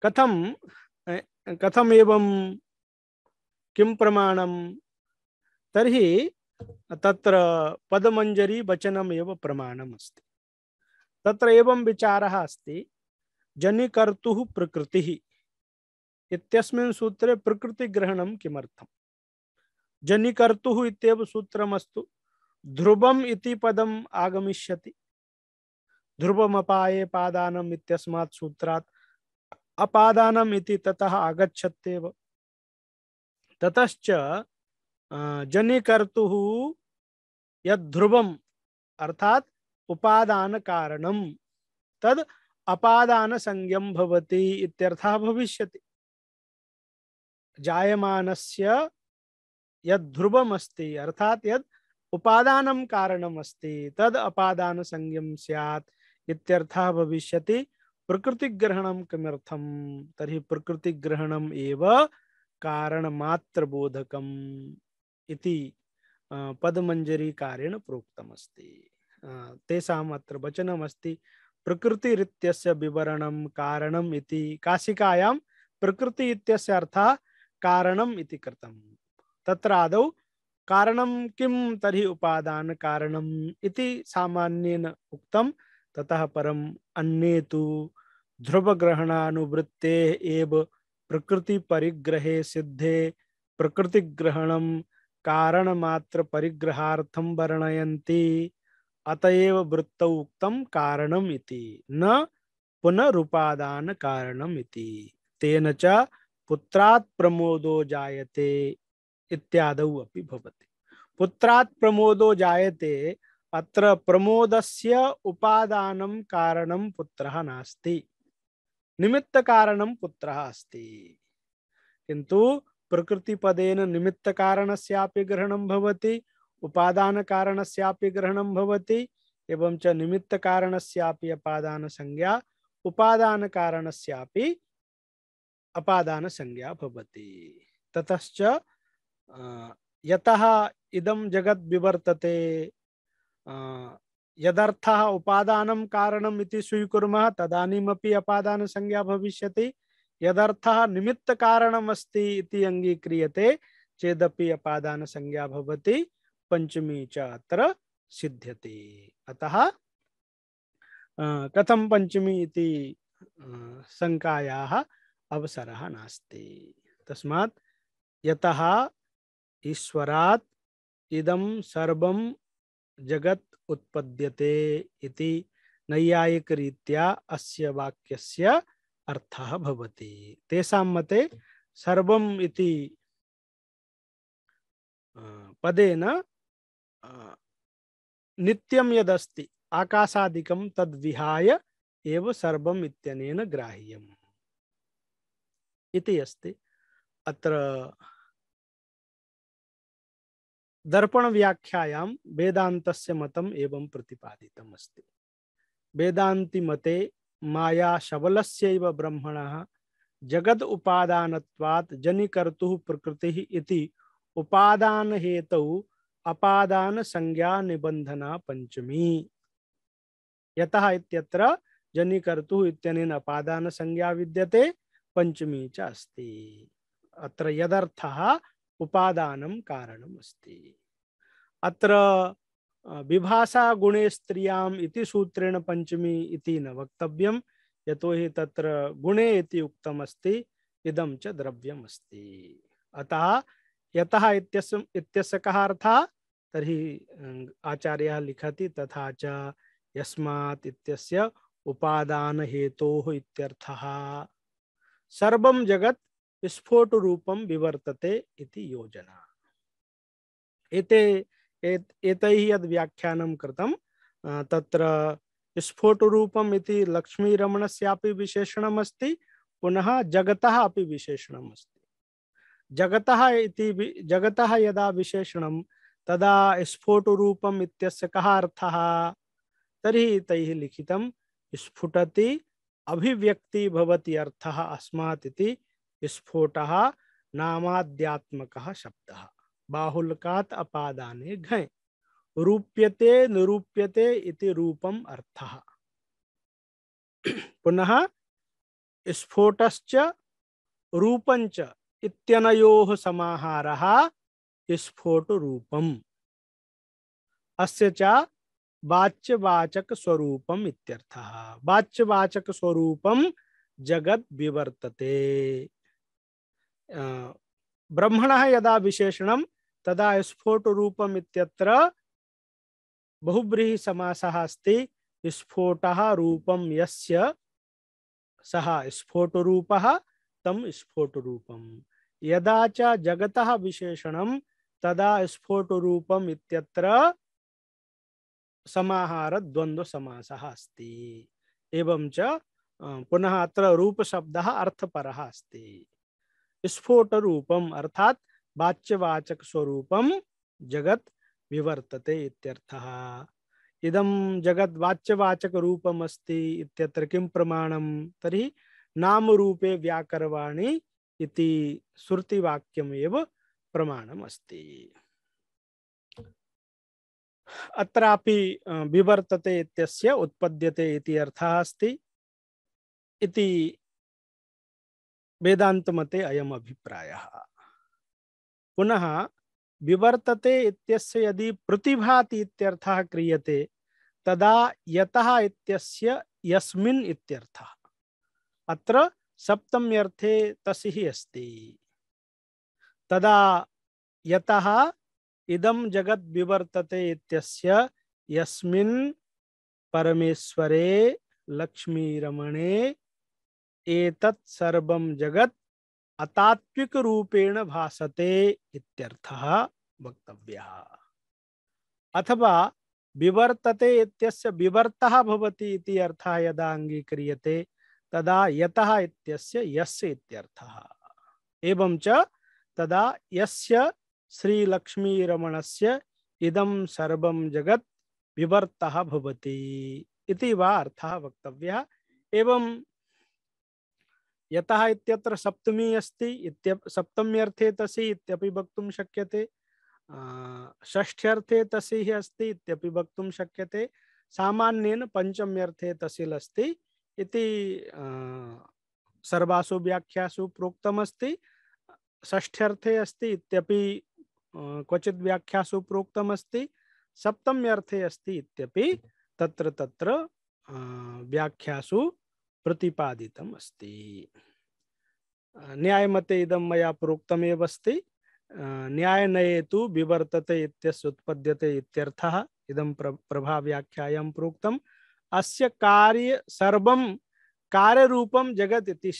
कथम कथम एवं किं प्रमाणं तरी तत्र पदमञ्जरी वचनमेव प्रमाणमस्ति तत्र एवं विचारः अस्ति जनिकर्तुः प्रकृतिः इत्यस्मिन् सूत्रे प्रकृति प्रकृतिग्रहणं किमर्थम जनिकर्तु इत्येव सूत्रमस्तु ध्रुवम् इति पदम आगमिष्यति ध्रुवमपाये पादानम् इत्यस्मात् सूत्रात् अपादानम् इति ततः आगच्छत्येव ततश्च जनिकर्तुः उपादान अर्थात् तद अपादान अपादानसंज्ञं भवति इत्यर्थः भविष्यति जायमानस्य यद ध्रुवम अस्ति अर्थात यद उपादानम कारणम अस्ति तद अपादान संज्ञम स्यात् इत्यर्थः भविष्यति प्रकृति ग्रहणम किमर्थम तर्हि प्रकृति ग्रहणम एव कारण मात्र बोधकम इति पदमंजरी कारेण अस्ति तेषाम् अत्र अस्ति प्रकृति रित्यस्य विवरणं कारणम् इति काशिकायां प्रकृति इत्यस्य अर्थः कारणम इति कृतम तत्र आदौ कारणम किम तरी उपादान कारणम इति सामान्यन उक्तम ततः परम अन्ये तु ध्रुवग्रहणानुवृत्ते एव प्रकृति परिग्रहे सिद्धे प्रकृति ग्रहणम कारण मात्र परिग्रहार्थम वर्णयन्ति अतएव वृत्त उक्तम कारणम इति न पुनरुपादान कारणम इति तेन च पुत्रात् प्रमोदो जायते इत्यादौ अपि भवति पुत्रात् प्रमोदो जायते अत्र प्रमोदस्य उपादानं कारणं पुत्रः नास्ति निमित्तकारणं पुत्रः अस्ति किन्तु प्रकृतिपदेन निमित्तकारणस्यापि ग्रहणं भवति उपादानकारणस्यापि ग्रहणं भवति एवं च निमित्तकारणस्यापि अपादानसंज्ञा उपादानकारणस्यापि अपादान संज्ञा भवति ततश्च यतः इदं जगत् विवर्तते यदर्थः उपादानं कारणम् इति स्वीकुर्मः तदानीमपि अपादान संज्ञा भविष्यति यदर्थः निमित्त अस्ति इति अंगीक्रियते चेदपि अपादान संज्ञा भवति पंचमी च अत्र सिद्ध्यति अतः कथं पंचमी इति संकायाः अवसर नास्ति तस्मा यतः इदम सर्वम जगत उत्पद्यते इति नैयायिक रीत्या अस्य वाक्यस्य अर्थः भवति तेषां मते सर्वम् इति पदेन नित्यं यदस्ति आकाशादिकं तद्विहाय एव सर्वम् इत्यनेन ग्राह्यम् इति अस्ति अत्र दर्पणव्याख्यायां वेदान्तस्य मतम् एवं प्रतिपादितम् अस्ति वेदान्तिमते मायाशबलस्यैव ब्रह्मणः जगद उपादानत्वात् जनिकर्तुः प्रकृतिः इति उपादानहेतौ अपादानसंज्ञानिबन्धना पञ्चमी यतः इत्यत्र जनिकर्तुः इत्यनेन अपादानसंज्ञा विद्यते पंचमी च अत्र यदर्थ उपादान कारण अस्ति अत्र विभाषागुणे स्त्रियाम् इति सूत्रेण पंचमी इति न वक्तव्यं यतोहि तत्र गुणे इति उक्तमस्ति इदम च द्रव्यमस्ति अतः यतः इत्यस्य इत्यस्य कः अर्थः तर्हि अं, आचार्यः लिखति तथा च यस्मात् इत्यस्य उपादानहेतोः इत्यर्थः सर्वम जगत विस्फोट रूपम विवर्तते इति योजना एते एतैः यद व्याख्यानं कृतम तत्र विस्फोट रूपम इति लक्ष्मी लक्ष्मीरमणस्यापि विशेषणमस्ति पुनः जगतः अपि विशेषणमस्ति जगतः इति जगतः यदा विशेषणं तदा स्फोटरूपम् इत्यस्य कः अर्थः तर्हि तैः लिखितं स्फुटति अभिव्यक्ति भवति अर्थः अस्मात् इति स्फोटः नामाद्यात्मकः शब्दः बाहुल्कात् अपादाने घञ् रूप्यते निरूप्यते इति रूपम अर्थः पुनः स्फोटश्च रूपञ्च इत्यनयोः समाहारः स्फोटरूपम् अस्य च वाच्यवाचक स्वरूपम इत्यर्थ वाच्यवाचक स्वरूपम जगत विवर्तते ब्रह्मण यदा विशेषण तदा स्फोट रूपम इत्यत्र बहुब्रीहि समासः अस्ति स्फोटः रूपम यस्य सः स्फोटरूपः तम स्फोटरूपम यदा च जगतः विशेषणं तदा स्फोटरूपम इत्यत्र समाहार द्वंद्व समास अस्ति एवं च पुनः अत्र रूपशब्दः अर्थपरः अस्ति अर्थात वाच्यवाचक वाच्यवाचकस्वरूपं जगत विवर्तते इत्यर्थः जगत वाच्यवाचक वाच्यवाचकरूपम् अस्ति इत्यत्र किं प्रमाणं तर्हि नामरूपे व्याकरवाणी इति श्रुतिवाक्यमेव प्रमाणम् अस्ति अत्रापि विवर्तते इत्यस्य उत्पद्यते इति अर्थः अस्ति इति वेदान्तमते अयम् अभिप्रायः पुनः विवर्तते इत्यस्य यदि प्रतिभाति इत्यर्थः क्रियते तदा यतः इत्यस्य यस्मिन् इत्यर्थः अत्र सप्तम्यर्थे तसिः अस्ति तदा यतः इदम जगत विवर्तते इत्यस्य यस्मिन् परमेश्वरे लक्ष्मी रमणे एतत् सर्वं जगत अतात्विक रूपेण भासते इत्यर्थः वक्तव्यः अथवा विवर्तते इत्यस्य विवर्तः भवति इति अर्थः यदा अङ्गीक्रियते तदा यतः इत्यस्य यस्य इत्यर्थः एवं च तदा यस्य श्रीलक्ष्मीरमणस्य इदं सर्वं जगत् विवर्तः भवति इति वा अर्थः एवं यहाँ सप्तमी अस्त सप्तमी सप्तम्यर्थे तसी वक्त शक्य शक्यते तसी तसिः वक्त इत्यपि वक्तुं शक्यते सामान्येन पञ्चम्यर्थे सर्वासु व्याख्यासु प्रोक्तमस्ति षष्ठ्यर्थे अस्ति क्वचित् व्याख्यासु प्रोक्तमस्ति सप्तम्यर्थे अस्ती त्र त्र व्याख्यासु प्रतिपादितम् न्यायमते इदं मैं प्रोक्तमेव न्याय न्यायनये तु विवर्तते उत्पद्यते इत्यर्थः प्र प्रभाव्याख्यायां प्रोक्त अस्य कार्य सर्व कार्य जगत् इति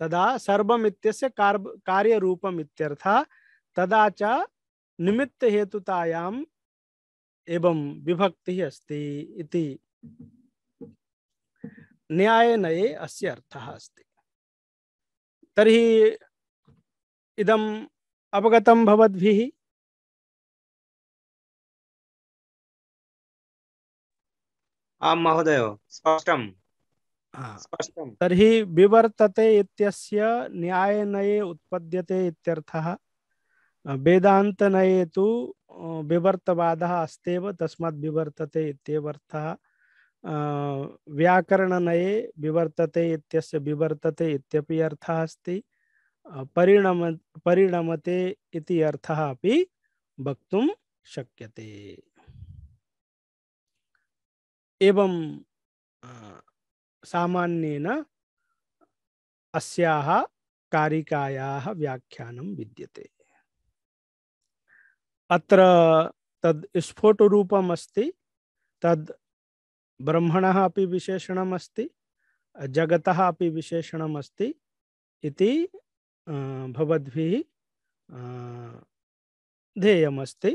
तदा सर्व कार्य कार् इत्यर्थः तदा च निमित्त हेतुतायाम एवं विभक्ति अस्ति इति न्याय नए अस्य अर्थः अस्ति तर्हि इदम् अवगतं भवद्भिः आम महोदय स्पष्टं स्पष्टं तर्हि विवर्तते इत्यस्य न्याय न्यायनये उत्पद्यते इत्यर्थः वेदांत नये तो विवर्तवाद अस्तव तस्मा विवर्तते इत्यर्थ व्याकरण नये विवर्तते इत्यस्य विवर्तते इत्यपि अर्थः अस्ति परिणम परिणमते इति अर्थः अपि वक्तुं शक्यते एवं सामान्येन अस्याः कारिकायाः व्याख्यानं विद्यते अत्र तद् स्फोटरूपम् अस्ति तद् ब्रह्मणः अपि विशेषणम् अस्ति जगतः अपि विशेषणम् अस्ति इति भवद्भिः ध्येयमस्ति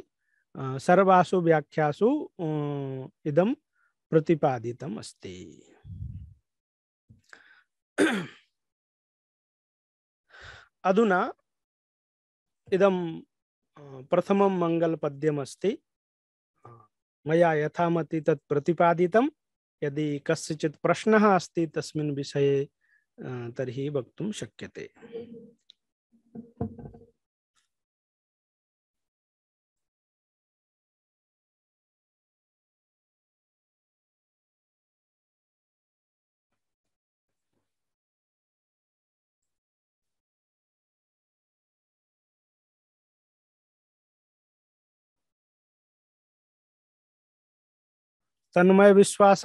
सर्वासु व्याख्यासु इदं प्रतिपादितम् अस्ति अधुना इदं प्रथम मङ्गलपद्यमस्ति मैं यथामति तत् यदि कस्यचित् प्रश्न अस्त तस्मिन् तरी तर्हि वक्तुं शक्यते తన్మయ విశ్వాస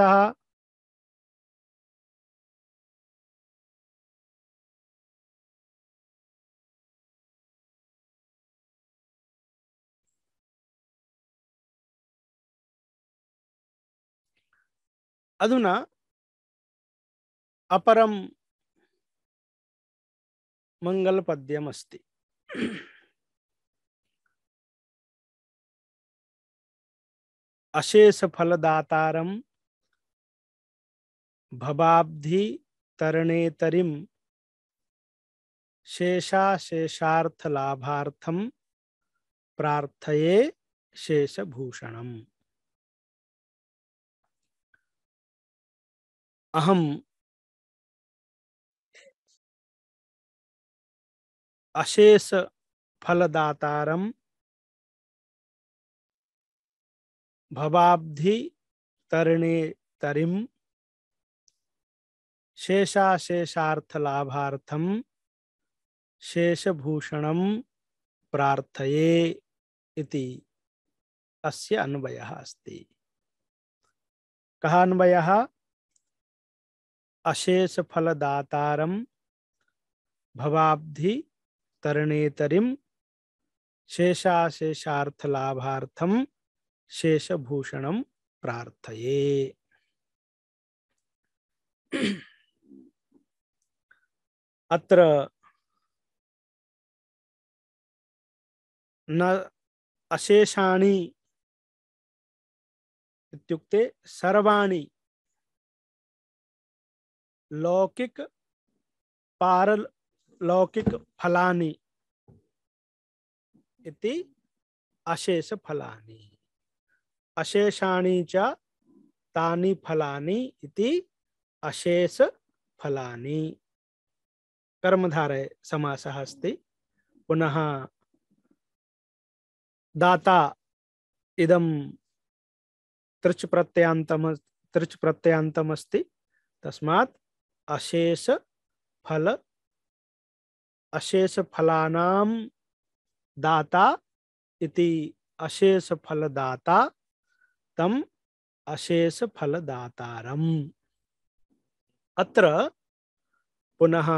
అధునా అపరం మంగళపద్యమస్తి अशेष फलदातारम भवाब्धि तरणेतरिम शेषाशेषार्थ लाभार्थम प्रार्थये शेष शेषभूषणम अहम अशेष फलदातारम भवाब्धि तरणे तरिम शेषाशेषार्थलाभार्थम शेषभूषण प्रार्थये इति अस्य अन्वयः अस्ति कः अन्वयः अशेषफलदातारं भवाब्धि तरणेतरिं शेषाशेषार्थलाभार्थं शेषभूषणं प्रार्थये अत्र न अशेषाणि इत्युक्ते सर्वाणि लौकिक पारलौकिक फलानि इति अशेष फलानि अशेषाणी च तानि फलानि इति अशेष फलानि कर्मधारे समासः अस्ति पुनः दाता इदं तृच प्रत्ययान्तम तृच प्रत्ययान्तमस्ति तस्मात् अशेष फल अशेष फलानाम दाता इति अशेष फलदाता तम अशेष फलदातारम अत्र पुनः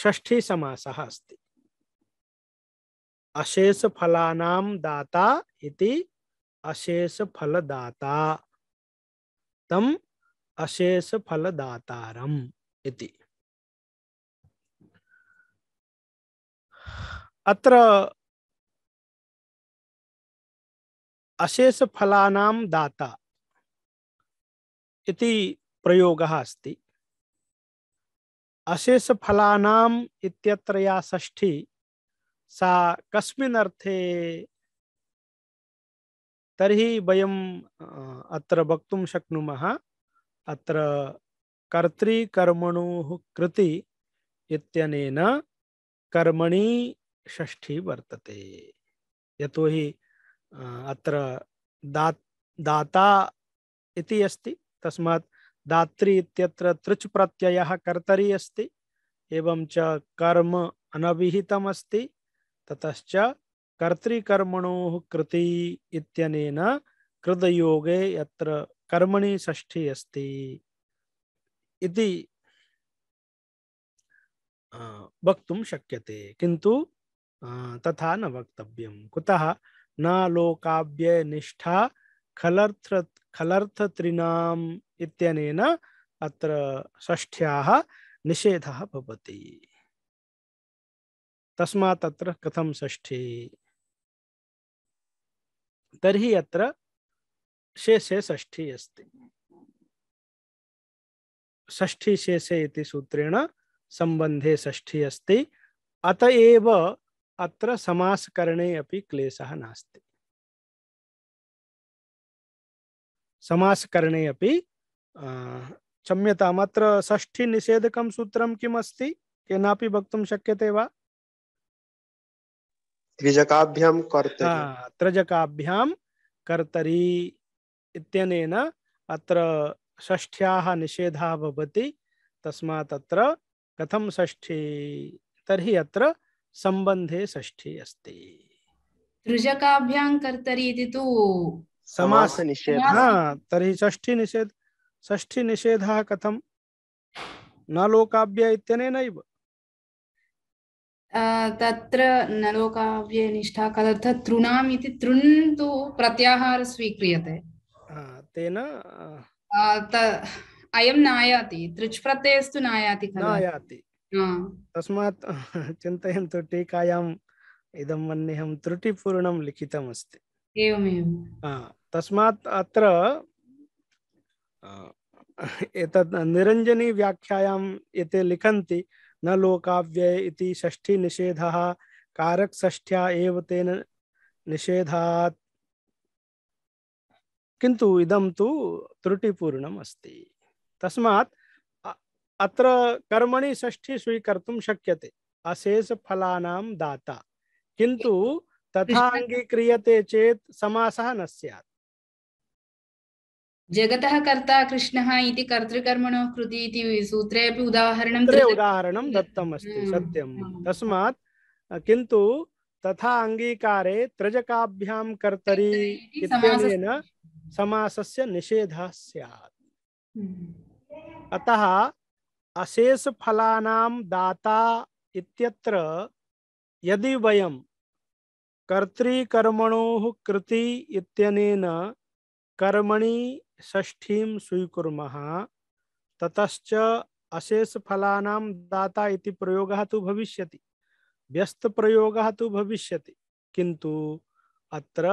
षष्ठी समासः अस्ति अशेष फलानां दाता इति अशेष फलदाता तम अशेष फलदातारम इति अत्र अशेष फलानाम दाता इति प्रयोग अस्त अशेष फलानाम इत्यत्र या षष्ठी सा कस्मिन् अर्थे तर्हि वयम् अत्र वक्तुं शक्नुमः अत्र कर्तृकर्मणोः कृति इत्यनेन कर्मणि षष्ठी वर्तते यतो हि अत्र दा दाता इति अस्ति तस्मात् दात्री इत्यत्र तृच् प्रत्ययः कर्तरी अस्ति एवं च कर्म अनभिहितमस्ति ततश्च कर्तृकर्मणोः कृति इत्यनेन कृतयोगे यत्र कर्मणि षष्ठी अस्ति इति वक्तुं शक्यते किन्तु तथा न वक्तव्यं कुतः न लोकाव्यय निष्ठा खलर्थ खलर्थ त्रिनाम इत्यनेन अत्र षष्ठ्याः निषेधः भवति तस्मात् अत्र कथं षष्ठी तर्हि अत्र शेषे षष्ठी अस्ति षष्ठी शेषे इति सूत्रेण संबंधे षष्ठी अस्ति अत एव अत्र समास करने अपि क्लेशः नास्ति समास करने अपि क्षम्यताम् अत्र षष्ठीनिषेधकं सूत्रं किम् अस्ति केनापि वक्तुं शक्यते वा त्रिजकाभ्यां कर्तरि त्रिजकाभ्यां कर्तरि इत्यनेन अत्र षष्ठ्याः निषेधः भवति तस्मात् अत्र कथं षष्ठी तर्हि अत्र संबंधे षष्ठी अस्ति कृजकाभ्यां कर्तरि इति तु समास निषेध तर्हि षष्ठी निषेध षष्ठी निषेधः कथम न लोकाभ्य इत्यनेनैव तत्र नलोकाव्ये निष्ठा कदर्थ तृणाम् इति तृन् तु प्रत्याहार स्वीक्रियते तेन अयं नायाति तृच् प्रत्ययस्तु नायाति नायाति हाँ। तस्मात् चिन्तयन्तु टीकायाम् इदं मन्येऽहं त्रुटिपूर्णं लिखितमस्ति तस्मात् अत्र एतत् व्याख्यायां एते लिखन्ति न लोकाव्यय इति षष्ठी षष्ठीनिषेधः कारकषष्ठ्या एव तेन निषेधात् किन्तु इदं तु त्रुटिपूर्णम् अस्ति तस्मात् अत्र कर्मणि षष्ठी स्वीकर्त शक्य अशेष फला दाता किंतु तथा अङ्गीक्रियते चेत् समासः न स्यात् जगत कर्ता कृष्ण इति कर्तृकर्मणो कृति सूत्रे उदाहरण उदाहरण उदाहरणं हम्म, सत्यम तस्मा हम्म। तस्मात् तथा अंगीकारे त्रजकाभ्यां कर्तरी इत्यनेन समासस्य निषेधः स्यात् हम्म। अतः अशेष फलानाम दाता इत्यत्र यदि वयम कर्तृकर्मणो कृति इत्यनेन कर्मणि षष्ठीं स्वीकुर्मः ततश्च अशेषफलानां दाता इति प्रयोगः तु भविष्यति व्यस्तप्रयोगः तु भविष्यति किन्तु अत्र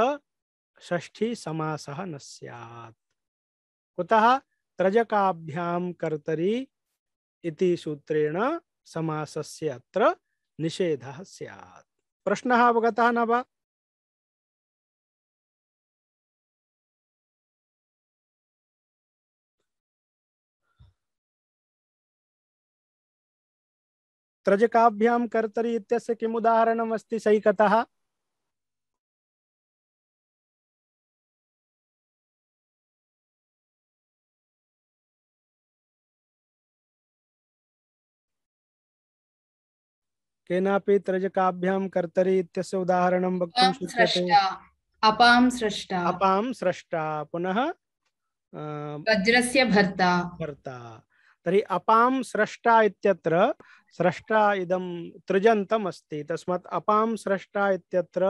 षष्ठी समासः न स्यात् कुतः त्रजकाभ्यां कर्तरि इति सूत्रेण समासस्य अत्र निषेधः स्यात् प्रश्नः अवगतः न वा त्रजकाभ्यां कर्तरी इत्यस्य किम् उदाहरणमस्ति सैकतः केनापि कर्तरी उदाहरण इत्यस्य उदाहरणं वक्तुं शक्यते स्रष्टा अपां स्रष्टा पुनः वज्रस्य भर्ता भर्ता तर्हि स्रष्टा इत्यत्र इदं अस्ति तस्मात् इत्यत्र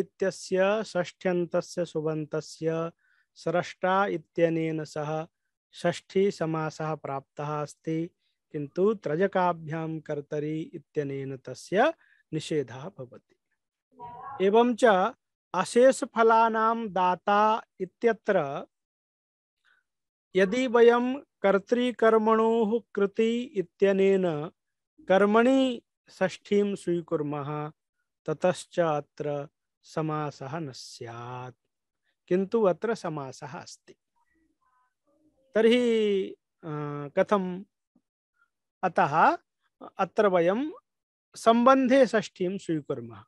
इत्यस्य षष्ठ्यन्तस्य सुबन्तस्य इत्यनेन सह षष्ठी समासः प्राप्तः अस्ति किंतु त्रजकाभ्यां कर्तरी इत्यनेन तस्य निषेधः भवति एवं च अशेष अशेषफलानां दाता इत्यत्र यदि वयं कर्तृकर्मणोः कृति इत्यनेन कर्मणि षष्ठीं स्वीकुर्मः ततश्च अत्र समासः न स्यात् किन्तु अत्र समासः अस्ति तर्हि कथं अतः अत्र वयं संबंधे षष्ठीं स्वीकुर्मः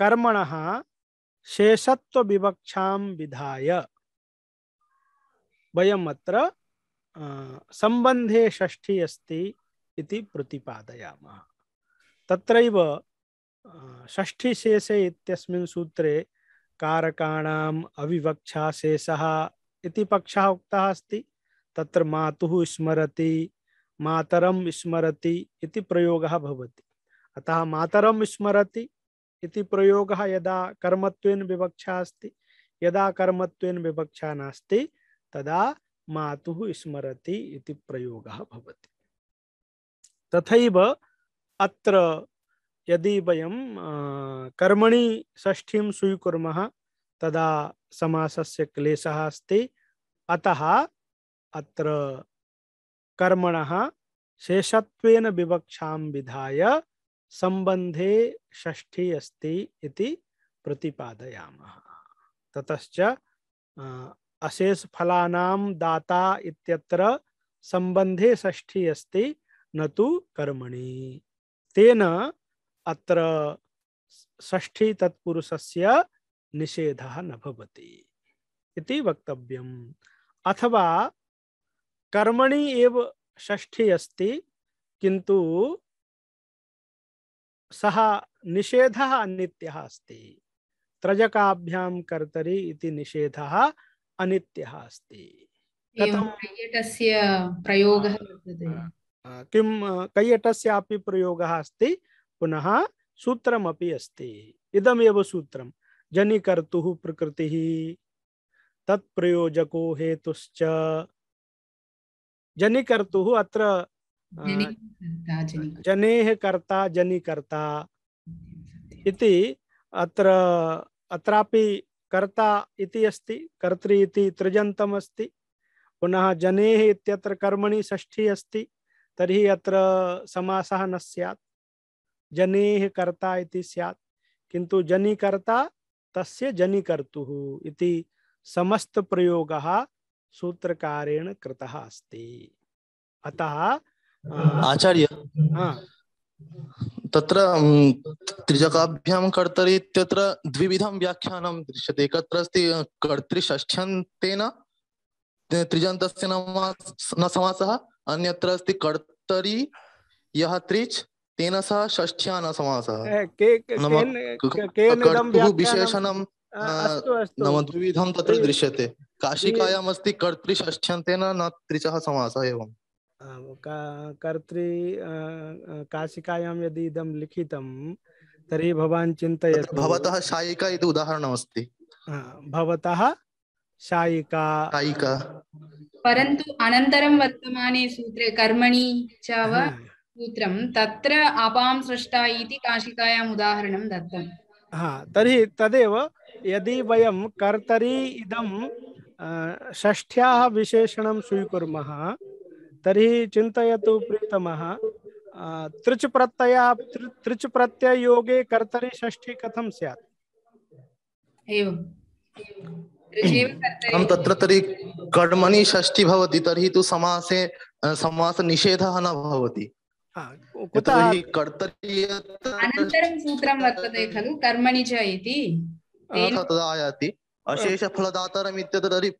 कर्मणः शेषत्वविवक्षां विधाय वयम् अत्र सम्बन्धे षष्ठी अस्ति इति प्रतिपादयामः तत्रैव षष्ठीशेषे इत्यस्मिन् सूत्रे कारकाणाम् अविवक्षाशेषः इति पक्षः उक्तः अस्ति तत्र मातुः स्मरति मातरम स्मरति इति प्रयोगः भवति अतः मातरम स्मरति इति प्रयोगः यदा कर्मत्वेन विवक्षा अस्त यदा कर्मत्वेन विवक्षा नास्ति तदा मातुः स्मरति इति प्रयोगः भवति तथैव अत्र यदि वयं कर्मणि षष्ठीं स्वीकुर्मः तदा समासस्य क्लेशः अस्ति अतः अत्र कर्मण शेषत्वेन विवक्षा विधाय संबंधे षष्ठी अस्ति इति प्रतिपादयामः ततश्च अशेष फलानाम दाता इत्यत्र संबंधे षष्ठी अस्ति न तो कर्मणि तेन अत्र षष्ठी तत्पुरुषस्य निषेधः न भवति इति वक्तव्यम् अथवा कर्मणि एव षष्ठी अस्ति किंतु सह निषेध अन्य अस्ति त्रजकाभ्याम कर्तरी इति निषेध अन्य अस्ति प्रयोगः किं कैयटस्यापि प्रयोगः अस्ति पुनः सूत्रमपि अस्ति इदमेव सूत्रं जनिकर्तुः प्रकृतिः तत्प्रयोजको हेतुश्च जनी जनिकर्तुः अत्र जने कर्ता जनी कर्ता इति अत्र अत्रापि कर्ता इति अस्ति कर्तृ इति त्रिजन्तम् अस्ति पुनः जने इत्यत्र कर्मणि षष्ठी अस्ति तर्हि अत्र समासः न स्यात् जने कर्ता इति स्यात् किन्तु कर्ता तस्य जनी कर्तुः इति समस्त प्रयोगः सूत्रकारेण कृत अस्त अतः आचार्य हाँ तत्र अं, त्रिजकाभ्यां कर्तरी तत्र द्विविधं व्याख्यानं दृश्यते एकत्र अस्ति अं, कर्तृषष्ठ्यन्तेन त्रिजन्तस्य न समासः अन्यत्र अस्ति कर्तरी यः त्रिच तेन सह षष्ठ्या न समासः के के के विशेषणं नवद्विविधं तत्र दृश्यते काशिकायामस्ति कर्तृषष्ठ्यन्तेन न त्रिचः समासः एवं कर्तृ काशिकायां यदि इदं लिखितं तर्हि भवान् चिन्तयतु भवतः शायिका इति उदाहरणमस्ति भवतः शायिका शायिका परन्तु अनन्तरं वर्तमाने सूत्रे कर्मणि च वा सूत्रं तत्र आपां सृष्टा इति काशिकायाम् उदाहरणं दत्तं हा तर्हि तदेव यदि वयम कर्तरी इदं षष्ठ्याः विशेषणं स्वीकुर्मः तर्हि चिन्तयतु प्रीतमः तृच प्रत्यया तृच योगे कर्तरी षष्ठी कथम स्यात् एवं तत्र तरी कर्मणि षष्ठी भवति तरी तु समासे समास निषेधः न भवति कुतः कर्तरि अनन्तरं सूत्रं वर्तते खलु कर्मणि च इति अशेष फलदातरम्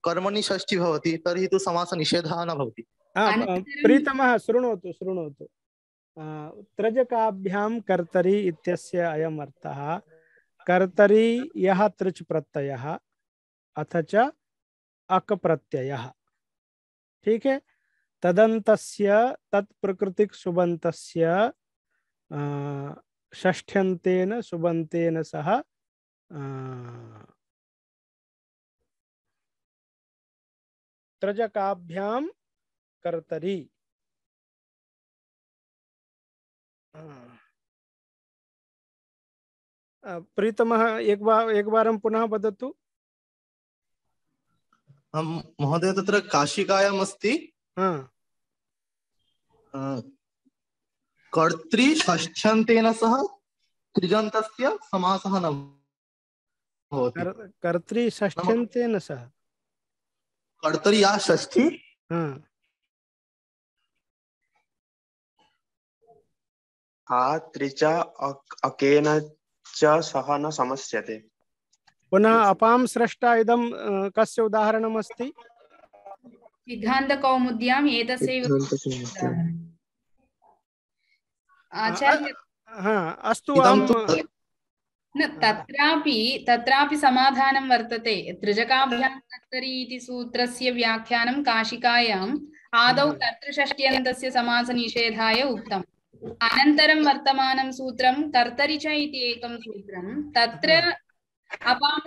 कर्मणि षष्ठी भवति तर्हि तु समासनिषेधः न भवति प्रीतमः शृणोतु शृणोतु त्रजकाभ्यां कर्तरी इत्यस्य अयम् अर्थः कर्तरि यः प्रत्ययः अथ च अक् प्रत्ययः ठीक है तदन्तस्य तत्प्रकृतिक सुबन्तस्य षष्ठ्यन्तेन सुबन्तेन सह त्रजकाभ्याम कर्तरी प्रीतम एक बार एक बार पुनः वदतु अं, महोदय तत्र काशिकायाम अस्ति षष्ठ्यन्तेन सह त्रिजन्तस्य समासः न कर्तरी षष्ठ्यंतेन सह कर्तरी या षष्ठी हाँ आ त्रिचा अकेन च सह न समस्यते पुनः अपां सृष्टा इदं कस्य उदाहरणमस्ति सिद्धान्तकौमुद्याम् एतस्यैव आचार्य हा अस्तु न तत्रापि तत्रापि समाधानं वर्तते त्रिजकाभ्यां व्याख्यानं काशिकायाम् आदौ कर्तृषष्ट्यन्तस्य समासनिषेधाय उक्तम् अनन्तरं वर्तमानं सूत्रं कर्तरि च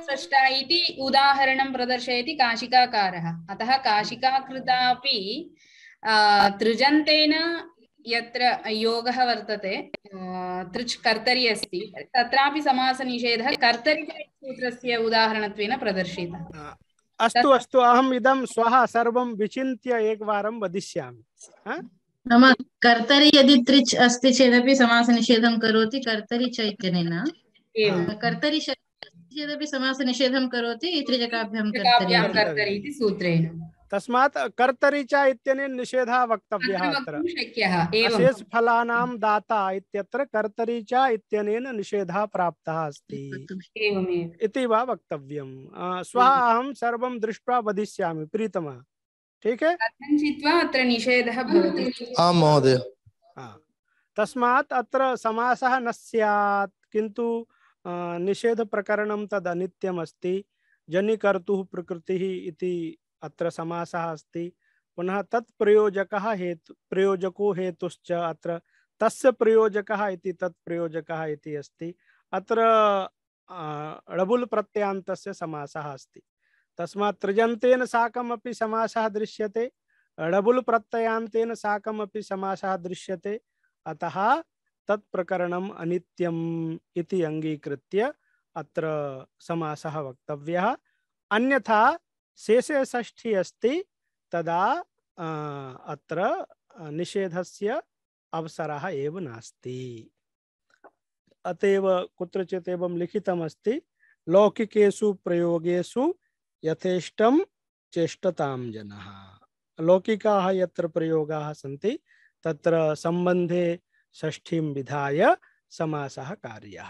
सृष्टा इति उदाहरणं प्रदर्शयति काशिकाकारः अतः काशिका कृतापि यत्र योगः वर्तते तृच् कर्तरि अस्ति तत्रापि समासनिषेधः कर्तरि सूत्रस्य उदाहरणत्वेन प्रदर्शितः अस्तु अस्तु अहम् इदं श्वः सर्वं विचिन्त्य एकवारं वदिष्यामि नाम कर्तरि यदि त्रिच् अस्ति चेदपि समासनिषेधं करोति कर्तरि च कर्तरि चेदपि समासनिषेधं करोति त्रिजकाभ्यां कर्तरि इति सूत्रेण तस्मात् कर्तरी च इत्यनेन निषेधः वक्तव्यः अत्र अशेष फलानां दाता इत्यत्र कर्तरी च इत्यनेन निषेधः प्राप्तः अस्ति इति वा वक्तव्यं श्वः अहं सर्वं दृष्ट्वा वदिष्यामि प्रीतमः ठीक है अत्र निषेधः भवति आं महोदय तस्मात् अत्र समासः न स्यात् किन्तु निषेध प्रकरणं तद् अनित्यमस्ति जनिकर्तुः प्रकृतिः इति अत्र समासः अस्ति पुनः तत् प्रयोजकः हेतु प्रयोजको हेतुश्च अत्र तस्य प्रयोजकः इति तत् प्रयोजकः इति अस्ति अत्र रबुल प्रत्ययान्तस्य समासः अस्ति तस्मात् त्रिजन्तेन साकमपि समासः दृश्यते रबुल प्रत्ययान्तेन साकमपि समासः दृश्यते अतः तत् प्रकरणम् अनित्यम् इति अङ्गीकृत्य अत्र समासः वक्तव्यः अन्यथा शेषे षष्ठी अस्ति तदा अत्र निषेधस्य अवसरः एव नास्ति अत एव कुत्रचित् एवं लिखितमस्ति लौकिकेषु प्रयोगेषु यथेष्टं चेष्टतां जनः लौकिकाः यत्र प्रयोगाः सन्ति तत्र सम्बन्धे षष्ठीं विधाय समासः कार्य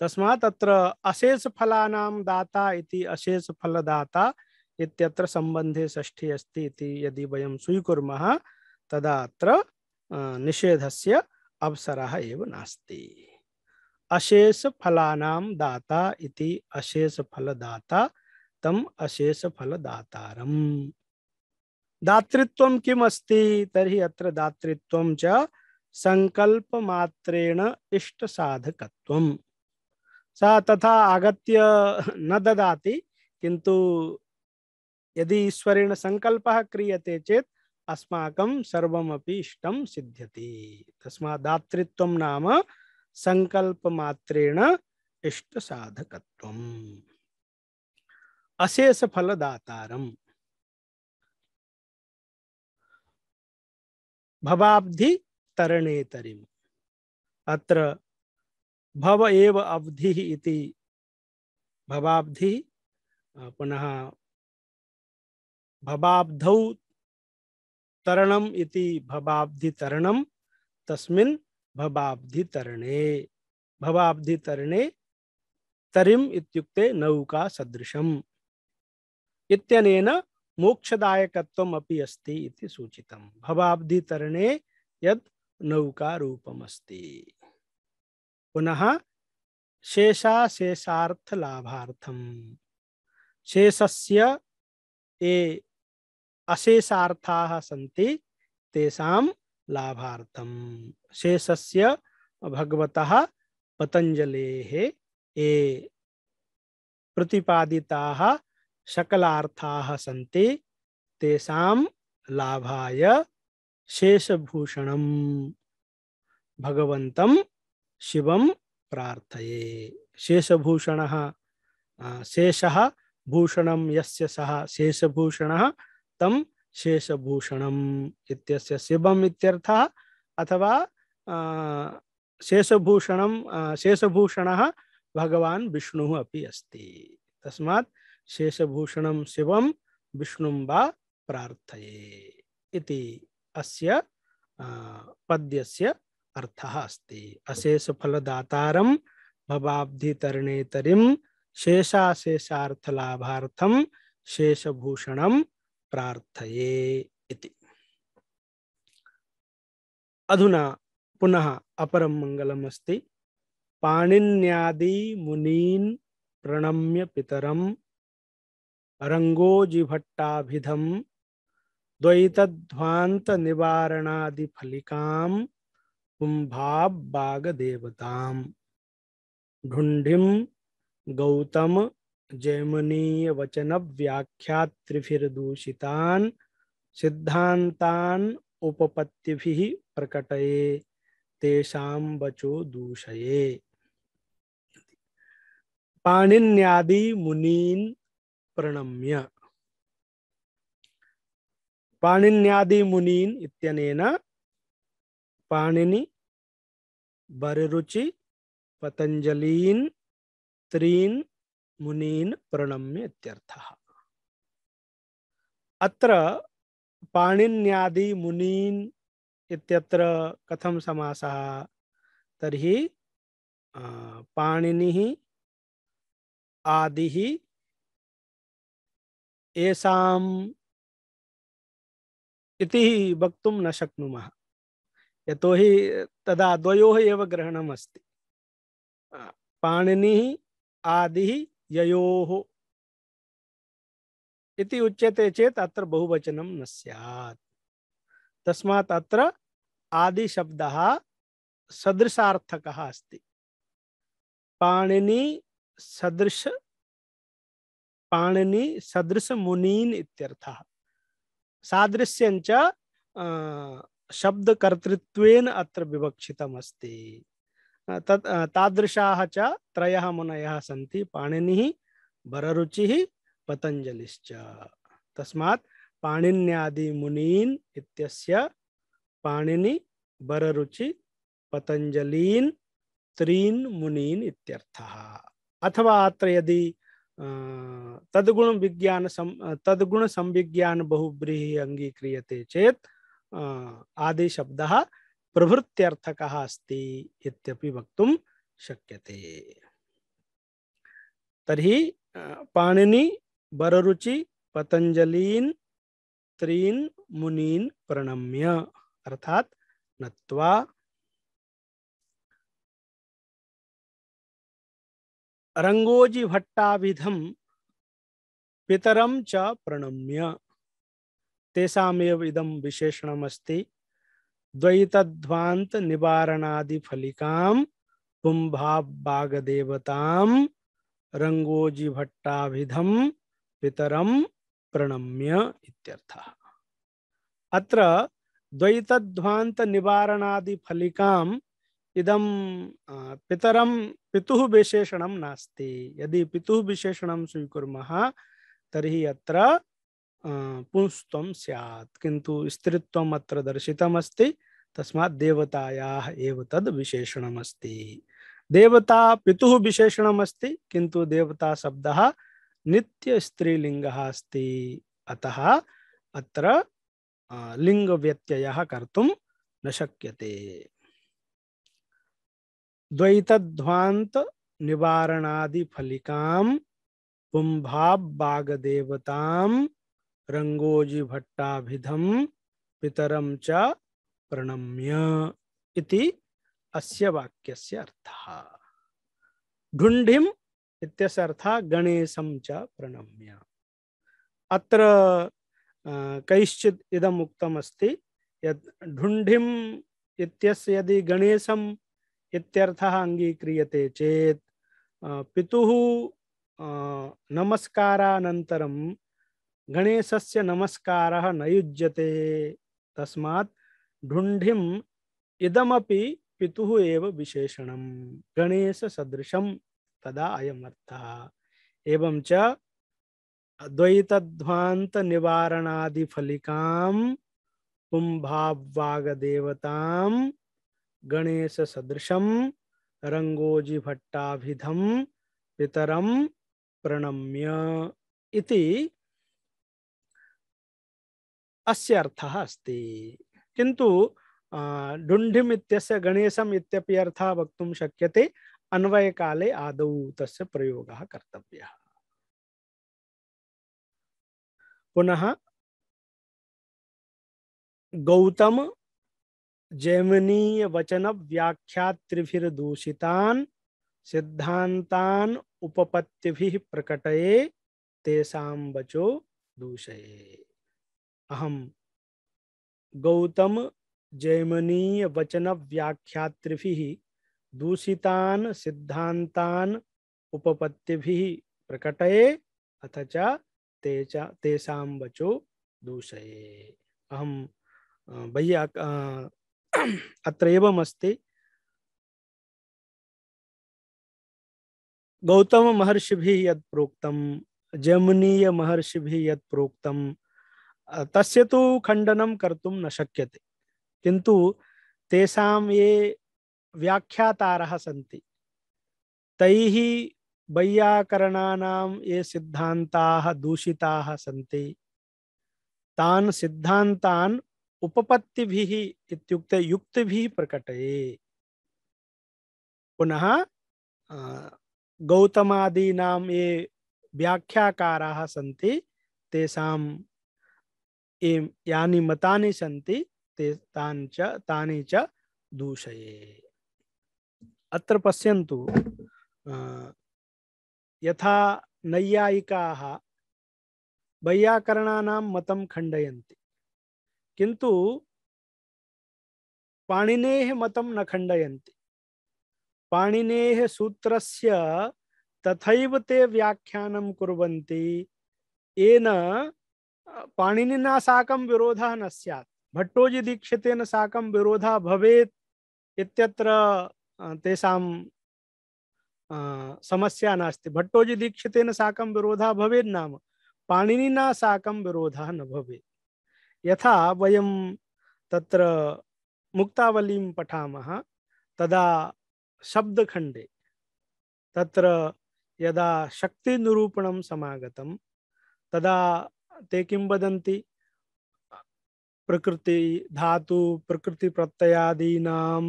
तस्मात् अत्र अशेषफलानां दाता इति अशेष फलदाता इत्यत्र संबंधे षष्ठी अस्ति इति यदि वयम स्वीकुर्मः तदा अत्र निषेधस्य अवसरः एव नास्ति अशेष अशेषफलानां दाता इति अशेष फलदाता तम अशेषफलदातारम् दातृत्वं किम् अस्ति तर्हि अत्र दातृत्वं च इष्ट साधकत्वम् सः तथा आगत्य न ददाति किन्तु यदि ईश्वरेण सङ्कल्पः क्रियते चेत् अस्माकं सर्वमपि इष्टं सिद्ध्यति तस्मात् दातृत्वं नाम सङ्कल्पमात्रेण इष्टसाधकत्वम् अशेषफलदातारम् भवाब्धि तरणेतरिम् अत्र भव एव अवधि इति भवाब्धि पुनः भवाब्धौ तरणम इति भवाब्धि तरणम तस्मिन् भवाब्धि तरणे भवाब्धि तरणे तरिम इत्युक्ते नौका सदृशम इत्यनेन मोक्षदायकत्वम् अपि अस्ति इति सूचितम् भवाब्धि तरणे यत् नौका रूपम् अस्ति पुनः शेषा शेषार्थ लाभार्थम शेषस्य ये अशेषार्थाः सन्ति तेषां लाभार्थम शेषस्य भगवतः पतञ्जलेः ये प्रतिपादिताः सकलार्थाः सन्ति तेषां लाभाय शेषभूषणं भगवन्तं शिव प्राथए शेषभूषण शेष भूषण ये सह शेषभूषणः तम शेषभूषण शिवम अथवा शेषभूषण शेषभूषण भगवान विष्णु अभी अस्त तस्मा शेषभूषण शिव विष्णु वा अस्य पद्यस्य अर्थ अस्त अशेषफलदातारं भवाब्धितरणेतरिं शेषाशेषार्थलाभार्थं शेषभूषण प्रार्थये अधुना पुनः अपर मंगलमस्त मङ्गलमस्ति मुनी प्रणम्य रंगोजिभट्टाभिधम द्वैतध्वांत निवारणादि फलिकाम कुंभागदेवताम ढूंढिम गौतम जैमनीय वचन व्याख्या त्रिफिर्दूषितान सिद्धांतान उपपत्ति प्रकटये तेषाम बचो दूषये पाणिन्यादि मुनीन प्रणम्य पाणिन्यादि मुनीन इत्यनेन पाणिनि बररुचि पतंजलीन त्रीन मुनीन प्रणम्य इत्यर्थः अत्र पाणिन्यादि मुनीन इत्यत्र कथम समासः तर्हि पाणिनिः आदिः येषाम् इति वक्तुं न शक्नुमः यतो ही तदा द्वयो ही एव ग्रहणम अस्ति पाणिनि आदि ही ययो हो इति उच्चते चेत अत्र बहुवचनं न स्यात् तस्मात् अत्र आदि शब्दः सदृशार्थकः अस्ति पाणिनि सदृश पाणिनि सदृश सदृशमुनीन् इत्यर्थः सादृश्यं च शब्द कर्तृत्वेन अत्र विवक्षितम अस्ति तत् तादृशाः च त्रयः मुनयः सन्ति पाणिनिः भररुचिः पतञ्जलिश्च तस्मात् पाणिन्यादि मुनीन् इत्यस्य पाणिनि भररुचि पतञ्जलीन् त्रीन् मुनीन् इत्यर्थः अथवा अत्र यदि तद्गुण विज्ञान सम, तद्गुण संविज्ञान बहुब्रीहि अंगीक्रियते चेत आदिशब्दः प्रभृत्यर्थकः अस्त वक्त शक्य तरी तर्हि पाणिनि बररुचि पतञ्जलीन् त्रीन् मुनीन् प्रणम्य अर्थात नत्वा रंगोजी भट्टाविधम पितरम च प्रणम्य तेषामेव इदम विशेषणमस्ति द्वैतध्वांत निवारणादि फलिकाम कुंभाबागदेवताम रंगोजी भट्टाभिधम पितरम प्रणम्य इत्यर्थः अत्र द्वैतध्वांत निवारणादि फलिकाम इदम पितरम पितुः विशेषणं नास्ति यदि पितुः विशेषणं स्वीकुर्मः तर्हि अत्र पुंस्त्वं स्यात् किन्तु स्त्रीत्वम् अत्र दर्शितमस्ति तस्मात् देवतायाः एव तद् विशेषणमस्ति देवता पितुः विशेषणमस्ति किन्तु देवता शब्दः नित्यस्त्रीलिङ्गः अस्ति अतः अत्र लिङ्गव्यत्ययः कर्तुं न शक्यते द्वैतध्वान्तनिवारणादिफलिकां पुम्भाब्बागदेवतां रंगोजी भट्टाभिधम पितरम च प्रणम्य इति अस्य वाक्यस्य अर्थः ढुंढिम इत्यस्य अर्थः गणेशम च प्रणम्य अत्र कैश्चित् इदम् उक्तमस्ति यत् ढुंढिम इत्यस्य यदि गणेशम इत्यर्थः अंगीक्रियते चेत् पितुः नमस्कारानन्तरं गणेशस्य नमस्कारः न युज्यते तस्मात् ढुण्ढिम् इदमपि पितुः एव गणेश गणेशसदृशं तदा अयम् अर्थः एवं च गणेश पुम्भावागदेवतां रंगोजी भट्टाभिधम पितरम प्रणम्य इति अस्य अर्थः अस्ति किन्तु ढुण्ढिम् इत्यस्य गणेशम् इत्यपि अर्थः वक्तुं शक्यते अन्वयकाले आदौ तस्य प्रयोगः कर्तव्यः पुनः गौतम जैमनीय वचन व्याख्यात्रिभिर्दूषितान् सिद्धान्तान् उपपत्तिभिः प्रकटये तेषां वचो अहम गौतम जैमनीय वचन व्याख्यातृभि दूषितान सिद्धांतान उपपत्ति प्रकटये अथ च तेचा वचो दूषये अहं भय्या अत्र एवमस्ति गौतममहर्षिभिः यत् प्रोक्तं जमुनीयमहर्षिभिः यद प्रोक्तं तस्य तु खण्डनं कर्तुं न शक्यते किन्तु तेषां ये व्याख्यातारः सन्ति तैः वैयाकरणानां ये सिद्धान्ताः दूषिताः सन्ति तान् सिद्धान्तान् उपपत्तिभिः इत्युक्ते युक्तिभिः प्रकटये पुनः गौतमादीनां ये व्याख्याकाराः सन्ति तेषां इम यानी मतानि सन्ति ते तानि तानि च दूषये अत्र पश्यन्तु यथा नैयायिकाः वैयाकरणानां मतं खण्डयन्ति किन्तु पाणिनेः मतं न खण्डयन्ति पाणिनेः सूत्रस्य तथैव ते व्याख्यानं कुर्वन्ति येन पाणिनिना साकं विरोधः न स्यात् भट्टोजिदीक्षितेन साकं विरोधः भवेत् इत्यत्र तेषां समस्या नास्ति भट्टोजिदीक्षितेन साकं विरोधः भवेत् नाम पाणिनिना साकं विरोधः न भवेत् यथा वयं तत्र मुक्तावलीं पठामः तदा शब्दखण्डे तत्र यदा शक्तिनिरूपणं समागतं तदा ते किं वदन्ति प्रकृति धातु प्रकृति प्रत्ययादीनां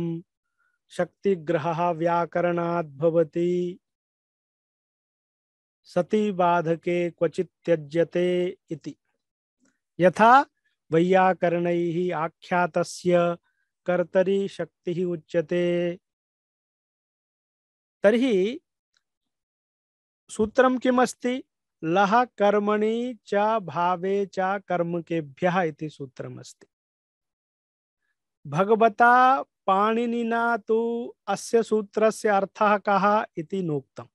शक्तिग्रहः व्याकरणाद् भवति सति बाधके क्वचित् त्यज्यते इति यथा वैयाकरणैः आख्यातस्य कर्तरी शक्तिः उच्यते तर्हि सूत्रं किमस्ति लह कर्मणि च भावे च कर्म के इति सूत्रमस्ति भगवता पाणिनिना तु अस्य सूत्रस्य अर्थः कः इति नोक्तम्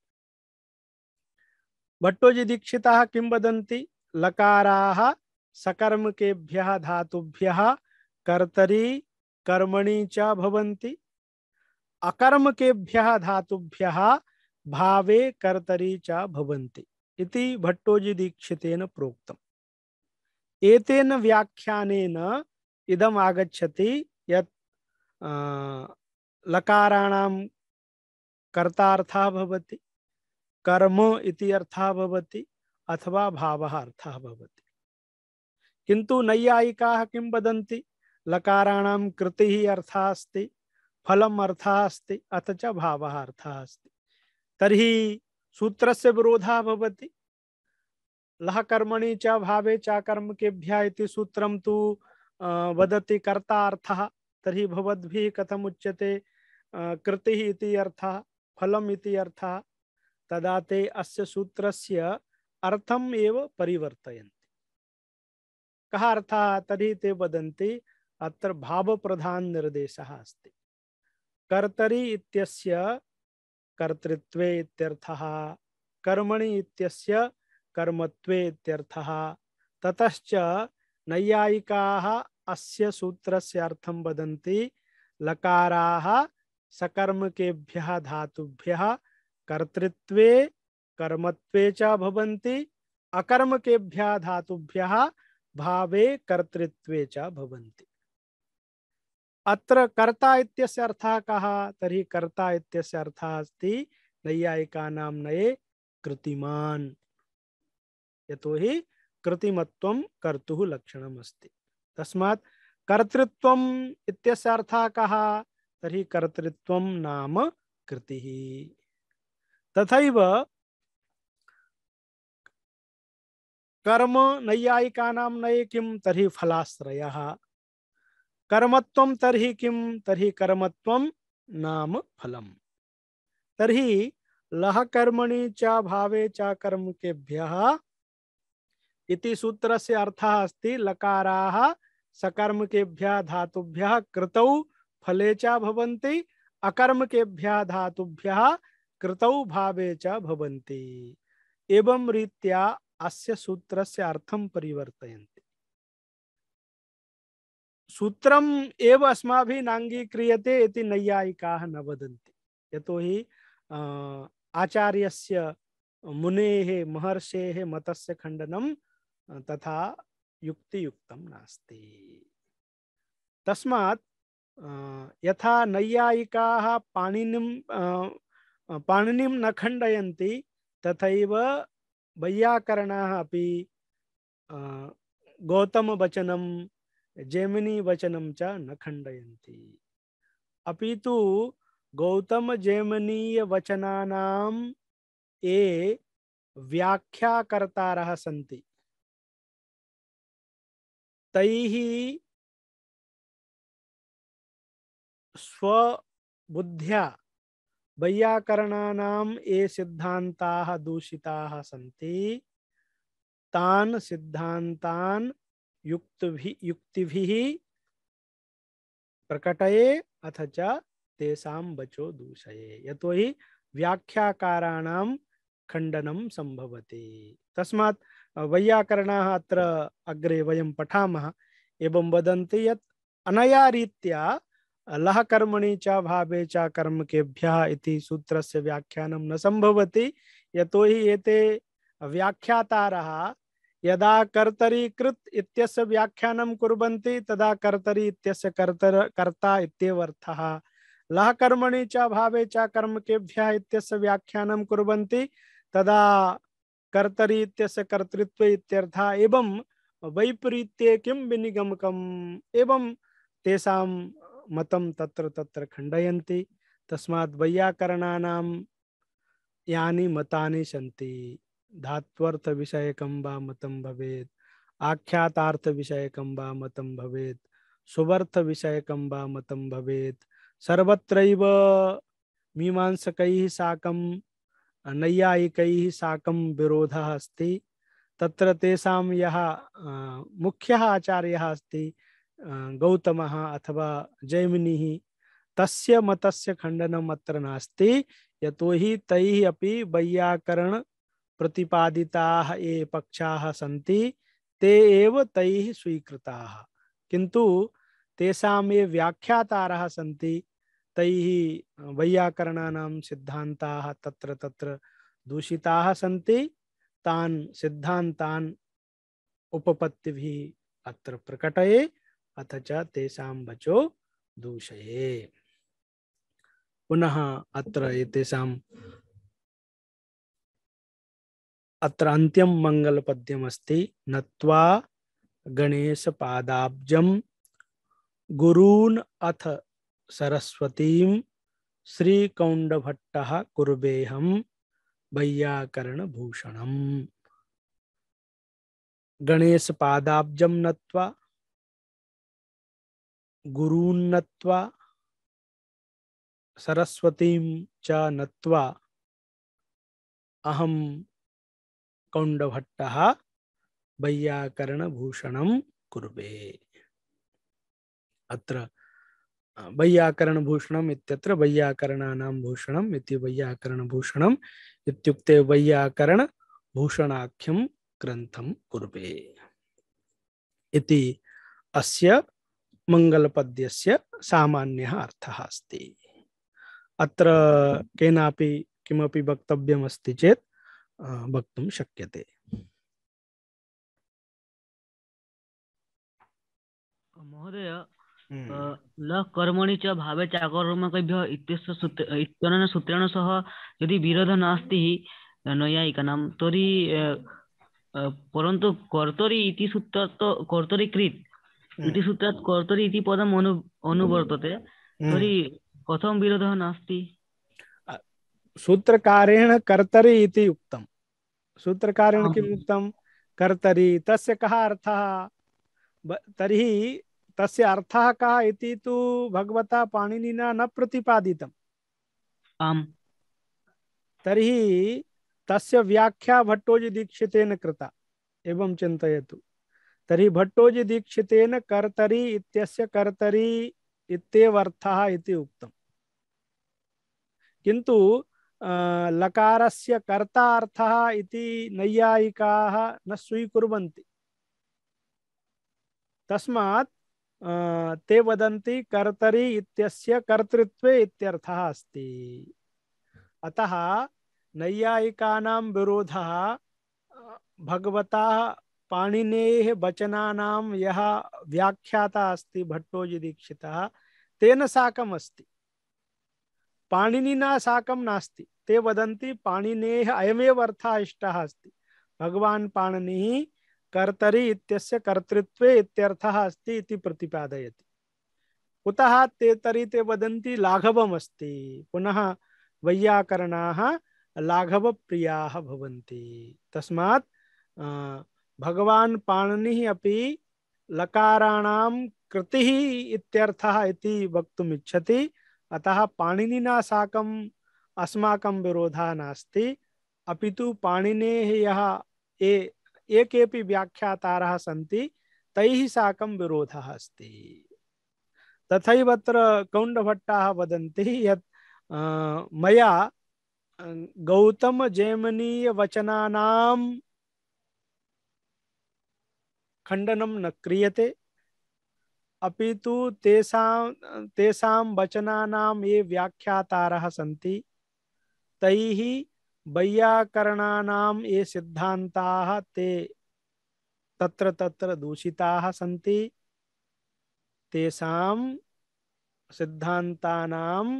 भट्टोजी दीक्षितः किं वदन्ति लकाराः सकर्मकेभ्यः धातुभ्यः कर्तरी कर्मणि च भवन्ति अकर्मकेभ्यः धातुभ्यः भावे कर्तरी च भवन्ति इति भट्टोजी दीक्षित प्रोक्त एक व्याख्यान इदम आगछति यत् लकाराणां कर्तार्थः कर्म इति अर्थः अथवा भाव अर्थः किंतु नैयायिका कि वदी वदन्ति कृति अर्थ अस्त फलम अर्थ अस्त अथ च भावः अर्थः अस्ति तर्हि सूत्र से विरोधा भवति लह कर्मणि च भावे च कर्म कर्मकेभ्यः इति सूत्रम तु वदति कर्ता कर्तार्थः तर्हि भवद्भिः कथम् उच्यते कृतिः इति अर्थः फलम इति अर्थः तदा ते अस्य सूत्रस्य अर्थम एव परिवर्तयन्ति कः अर्थः तर्हि ते वदन्ति अत्र भाव प्रधान निर्देशः अस्ति कर्तरी इत्यस्य कर्तृत्वे इत्यर्थः कर्मणि इत्यस्य कर्मत्वे इत्यर्थः ततश्च नैयायिकाः अस्य सूत्रस्य अर्थं वदन्ति लकाराः सकर्मकेभ्यः धातुभ्यः कर्तृत्वे कर्मत्वे च भवन्ति अकर्मकेभ्यः धातुभ्यः भावे कर्तृत्वे च भवन्ति अत्र कर्ता इत्यस्य अर्थः कः तर्हि कर्ता इत्यस्य अर्थः अस्ति नैयायिकानां नये कृतिमान् यतो हि कृतिमत्वं कर्तुः लक्षणम् अस्ति तस्मात् कर्तृत्वम् इत्यस्य अर्थः कः तर्हि कर्तृत्वं नाम कृतिः तथैव कर्म नैयायिकानां नये किं तर्हि फलाश्रयः कर्मत्व तरह किम तरह कर्मत्व नाम फलम तरही लह कर्मणि चा भावे चा कर्म के इति सूत्र से अर्थ अस्त लकारा सकर्म के धातुभ्य कृत फले चाहते अकर्म के धातुभ्य कृत भावे चा एवं रीत्या अस्य सूत्रस्य अर्थं परिवर्तयन्ति सूत्रम एव अस्मा भी नांगी क्रियते इति नैयायिका न वदन्ति यतोहि आचार्यस्य मुनेः महर्षेः मतस्य खंडनम तथा युक्ति युक्तम नास्ति तस्मात् यथा नैयायिका पाणिनिम पाणिनिम न खंडयन्ति तथैव वैयाकरणाः अपि गौतम गौतमवचनं जैमिनी वचनम च न खंडयती अभी तो गौतम जैमनीय वचनानाम ये व्याख्याकर्तारः सन्ति तैः स्वबुद्ध्या वैयाकरणानां ये सिद्धांता दूषिता सी तान सिद्धांतान युक्त भी युक्ति भी प्रकटये अथ च तेषाम बचो दूषये यतो हि व्याख्याकाराणां खण्डनं सम्भवति तस्मात् वैयाकरणाः अत्र अग्रे वयं पठामः एवं वदन्ति यत् अनया रीत्या लह कर्मणि च भावे च कर्मकेभ्यः इति सूत्रस्य व्याख्यानं न सम्भवति यतो हि एते व्याख्यातारः यदा कर्तरी कृत इत्यस्य व्याख्यानं कुर्वन्ति तदा कर्तरी इत्यस्य कर्तर कर्ता इत्येवर्थः लह कर्मणि च भावे च कर्मकेभ्यः इत्यस्य व्याख्यानं कुर्वन्ति तदा कर्तरी इत्यस्य कर्तृत्व इत्यर्थः एवं वैपरीत्ये किं विनिगमकम् एवं तेषां मतं तत्र तत्र खण्डयन्ति तस्मात् वैयाकरणानां यानि मतानि सन्ति धात्वर्थ विषयकं वा मतम भवेद आख्यातार्थ विषयकं वा मतम भवेद सुवर्थ विषय वा मतं भवेत् सर्वत्रैव मीमांसकैः साकं नैयायिकैः साकं विरोधः अस्ति तत्र तेषां यः मुख्यः आचार्यः अस्ति गौतमः अथवा जैमिनी तस्य मतस्य खण्डनम् अत्र नास्ति यतो हि तैः अपि वैयाकरण प्रतिपादिता ये पक्षा सी ते एव तैः स्वीकृताः किन्तु तेषां ये व्याख्यातारः सन्ति तैः वैयाकरणानां सिद्धान्ताः तत्र तत्र दूषिताः सन्ति तान् सिद्धान्तान् अत्र प्रकटये अथ च वचो दूषये पुनः अत्र एतेषां अत्र अंत्यम मंगल नत्वा गणेश पादाब्जम गुरून अथ सरस्वती श्रीकौंडभट्ट कुरुबेहम वैयाकरण भूषण गणेश पादाब्जम नत्वा गुरून सरस्वतीं च नत्वा अहम कौंडभट्ट वैयाकरण भूषणम कुर्बे अत्र वैयाकरण भूषणम इत्यत्र वैयाकरणानां भूषणम इति वैयाकरण भूषणम वैयाकरण भूषणाख्यम ग्रंथम कुर्बे इति अस्य मंगलपद्यस्य सामान्यः अर्थः अस्ति अत्र केनापि किमपि वक्तव्यमस्ति चेत् वक्तुं शक्यते महोदय न कर्मणि च भावे चाकर्मकभ्यः इत्यस्य सूत्र इत्यनेन सूत्रेण सह यदि विरोधः नास्ति नैयायिकानां तर्हि परन्तु कर्तरि इति सूत्रात् कर्तरि कृत् इति सूत्रात् कर्तरि इति पदम् अनु अनुवर्तते तर्हि कथं विरोधः नास्ति सूत्रकारेण कर्तरि इति उक्तम् सूत्रकारेण किम् उक्तं कर्तरि तस्य कः अर्थः तर्हि तस्य अर्थः कः इति तु भगवता पाणिनिना न प्रतिपादितम् आम् तर्हि तस्य व्याख्या भट्टोजिदीक्षितेन कृता एवं चिन्तयतु तर्हि भट्टोजिदीक्षितेन कर्तरि इत्यस्य कर्तरि इत्येव अर्थः इति उक्तम् किन्तु लकारस्य कर्ता अर्थः इति नैयायिकाः न स्वीकुर्वन्ति तस्मात् ते वदन्ति कर्तरी इत्यस्य कर्तृत्वे इत्यर्थः अस्ति अतः नैयायिकानां विरोधः भगवता पाणिनेः वचनानां यः व्याख्याता अस्ति भट्टोजीदीक्षितः तेन साकम् अस्ति पाणिनिना साकं नास्ति ते वदंती पाणिनेः अयमे अर्थ इष्ट अस्त भगवान पाणनी कर्तरी इत्यस्य कर्तृत्वे इत्यर्थः अस्ति इति प्रतिपादयति कुतः ते तरी ते वदन्ति लाघवमस्ति पुनः वैयाकरणाः लाघवप्रियाः भवन्ति तस्मात् भगवान पाणनी अपि लकाराणां कृतिः इत्यर्थः इति वक्तुम् इच्छति अतः पाणिनिना साकं अस्माक विरोधा नास्ति अपि पाणिने पाणिनेः ये ये केपि सी सन्ति तैः साकं विरोधः अस्ति तथैव कौण्डभट्टाः वदन्ति यत् मया गौतमजैमनीयवचनानां खण्डनं न क्रियते अपि तु तेषां तेषां वचनानां ये व्याख्यातारः सन्ति तैः वैयाकरणानां ये सिद्धान्ताः ते तत्र तत्र दूषिताः सन्ति तेषां सिद्धान्तानाम्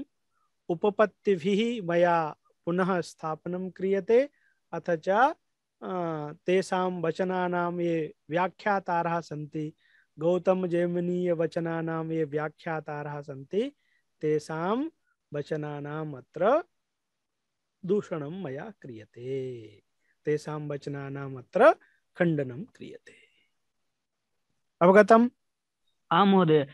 उपपत्तिभिः मया पुनः स्थापनं क्रियते अथ च तेषां वचनानां ये व्याख्यातारः सन्ति गौतमजैमिनीयवचनानां ये व्याख्यातारः सन्ति तेषां वचनानाम् अत्र दूषण मैं क्रियते तेषां वचनानाम् अत्र खण्डनं क्रियते अवगतम् आं महोदय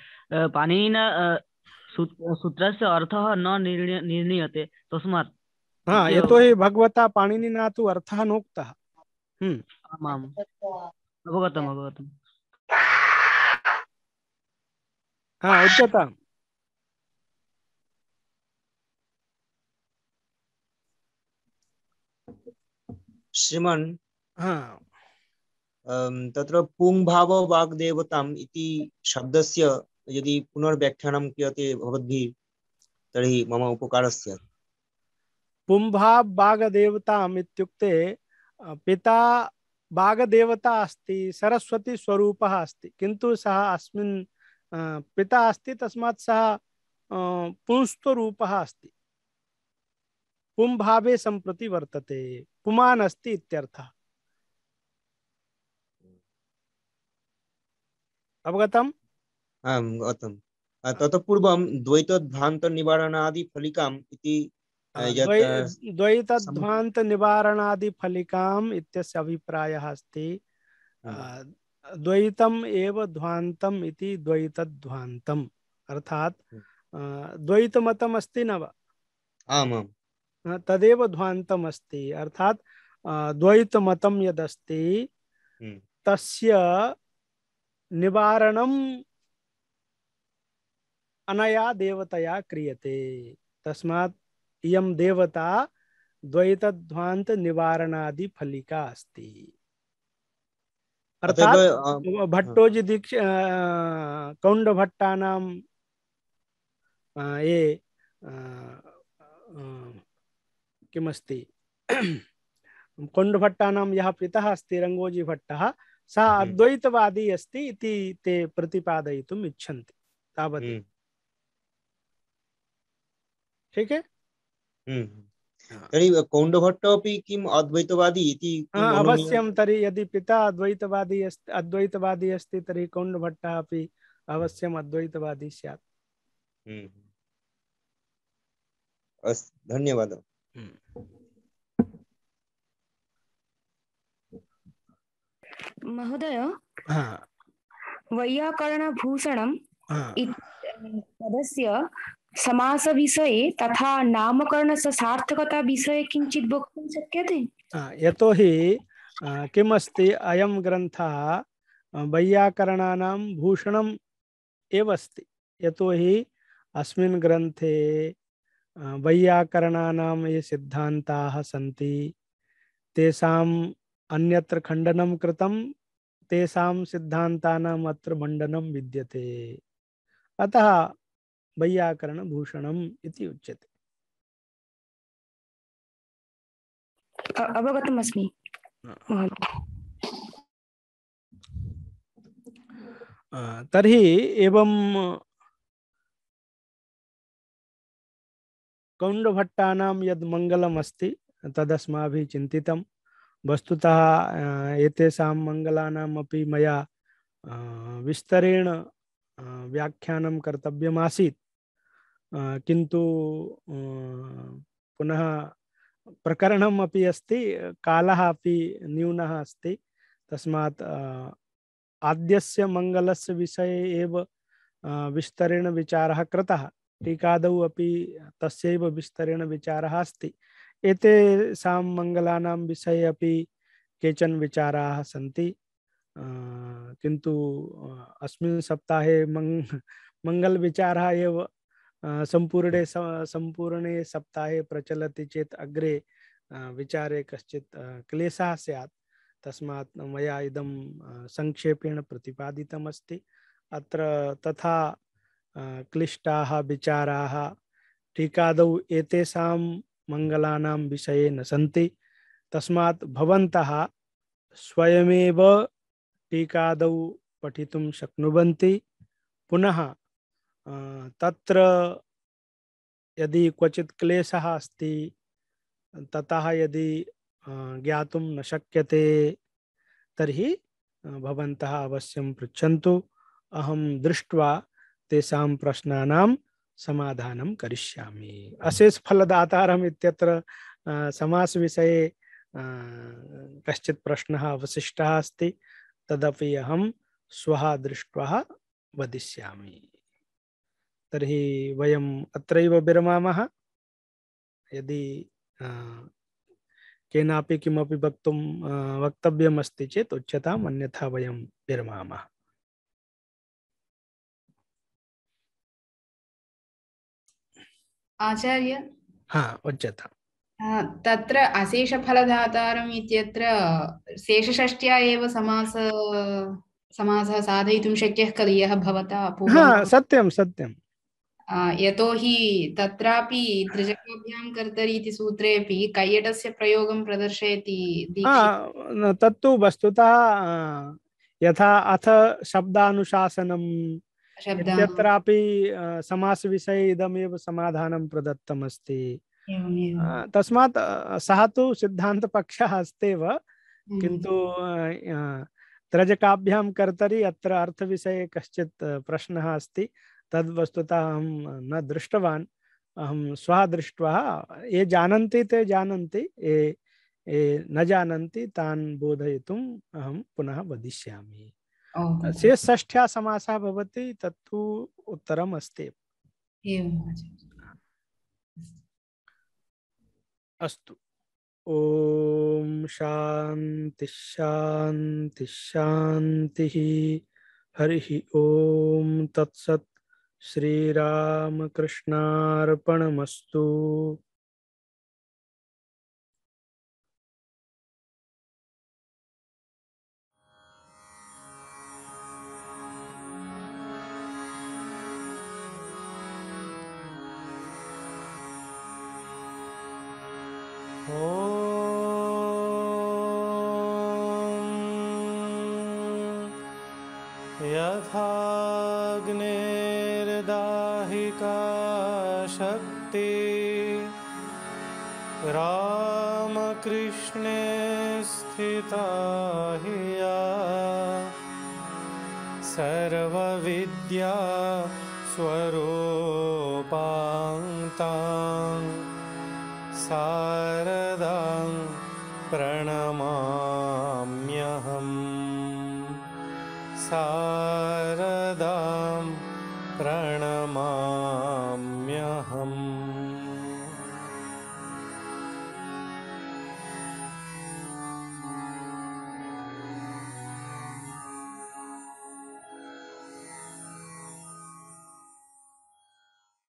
सूत्र से अर्थ न निर्णय तस्मा हाँ ये तो ही भगवता ना तो अर्थ नोक्त नोक्तः हम्म। आम अवगतम् अवगतम् हाँ उच्यताम् श्रीमन् अं, तत्र पुङ्भाव वाग्देवताम् इति शब्दस्य यदि पुनर्व्याख्यानं क्रियते भवद्भिः तर्हि मम उपकारस्य पुम्भाव वाग्देवताम् इत्युक्ते पिता वाग्देवता अस्ति सरस्वतीस्वरूपः अस्ति किन्तु सः अस्मिन् पिता अस्ति तस्मात् सः पुंस्त्वरूपः अस्ति पुम भावे संप्रति वर्तते पुमान अस्ति इत्यर्थ अवगतम आम गौतम द्वैत पूर्वम निवारण आदि फलिकाम इति द्वैत निवारण आदि फलिकाम इत्यस्य अभिप्रायः अस्ति द्वैतम एव ध्वान्तम इति द्वैत द्वैतद्वान्तम अर्थात द्वैतमतम अस्ति न वा आमाम् तदेव ध्वांतम अस्ति अर्थात द्वैत मतम यदस्ति हम्म। तस्य निवारणम अनया देवतया क्रियते तस्मात् इयं देवता द्वैत ध्वांत निवारणादि फलिका अस्ति अर्थात भट्टोजी दीक्ष कौंड भट्टानाम ये आ, आ, किमस्ति कोण्डभट्टानां यः पिता अस्ति रङ्गोजीभट्टः सः हम्म। अद्वैतवादी अस्ति इति ते प्रतिपादयितुम् इच्छन्ति तावत् हम्म। ठीक है अपि हम्म। किम् अद्वैतवादी इति अवश्यं तर्हि यदि पिता अद्वैतवादी अस्ति अद्वैतवादी अस्ति तर्हि अपि अवश्यम् अद्वैतवादी स्यात् धन्यवादः हम्म। महोदय वैयाकरण भूषण पदस्य समास विषय तथा नामकरण नामकरणस्य सार्थकताविषये किञ्चित् वक्तुं शक्यते यतो किम् किमस्ति अयम ग्रंथ वैयाकरणानां भूषणम् एवस्ति यतो यतोहि अस्मिन् ग्रंथे वैयाकरणानां ये सिद्धान्ताः सन्ति तेषाम् अन्यत्र खण्डनं कृतं तेषां सिद्धान्तानाम् अत्र मण्डनं विद्यते अतः वैयाकरणभूषणम् इति उच्यते अवगतमस्मि तर्हि एवं कौंडभट्टानां यद् मङ्गलम् अस्ति तदस्माभिः चिन्तितं वस्तुतः एतेषां मङ्गलानाम् अपि मया विस्तरेण व्याख्यानं कर्तव्यमासीत् किन्तु पुनः प्रकरणम् अपि अस्ति कालः अपि न्यूनः अस्ति तस्मात् आद्यस्य मङ्गलस्य विषये एव विस्तरेण विचारः कृतः टीकाद अभी तस्व विस्तरेण विचार अस्त मंगलाना विषय अभी केचन विचारा सी किंतु अस्मिन् सप्ताहे मङ् मङ्गलविचारः एव संपूर्णे सम्पूर्णे सप्ताहे प्रचलति अग्रे विचारे कचि क्लेश सैत् तस्मा मैं इदम संक्षेपेण प्रतिपादितमस्ति अत्र तथा क्लिष्टा विचारा टीकाद एतेषां मङ्गलानां विषये न सी तस्मा स्वयम टीकाद टीकादौ शक्ति पुनः त्र यदि क्वचि क्लेश अस्त ततः यदि ज्ञात न शक्य तरी अवश्य अवश्यं अहम दृष्टि दृष्ट्वा तेषां प्रश्नानां समाधानं करिष्यामि अशेष फलदातारम् इत्यत्र समास विषये कश्चित् प्रश्नः अवशिष्टः अस्ति तदपि अहं श्वः दृष्ट्वा वदिष्यामि तर्हि वयम् अत्रैव विरमामः यदि केनापि किमपि वक्तुं वक्तव्यमस्ति चेत् उच्यताम् अन्यथा वयं विरमामः आचार्य हा उच्यताम् तत्र अशेष फलधातारम् इत्यत्र शेषषष्ट्या एव समास समासः साधयितुं शक्यः खलु यः भवता सत्यं सत्यं यतोहि तत्रापि त्रिजकाभ्यां कर्तरि इति सूत्रेऽपि कैयटस्य प्रयोगं प्रदर्शयति तत्तु वस्तुतः यथा अथ शब्दानुशासनं इत्यत्रापि समासविषये इदमेव समाधानं प्रदत्तमस्ति तस्मात् सः तु सिद्धान्तपक्षः अस्त्येव हम्म। किन्तु त्रजकाभ्यां कर्तरि अत्र अर्थविषये कश्चित् प्रश्नः अस्ति अहं न दृष्टवान् अहं श्वः दृष्ट्वा ये जानन्ति ते जानन्ति ये ये न जानन्ति तान् बोधयितुम् अहं पुनः वदिष्यामि से षष्ठ्या समासः भवति तत्तु उत्तरम् अस्ति अस्तु ॐ शान्तिश्शान्तिश्शान्तिः हरिः ॐ तत्सत् श्रीरामकृष्णार्पणमस्तु यथाग्नेर्दाहिका शक्ति रामकृष्णे स्थिता हिया सर्वविद्या स्वरूपां सा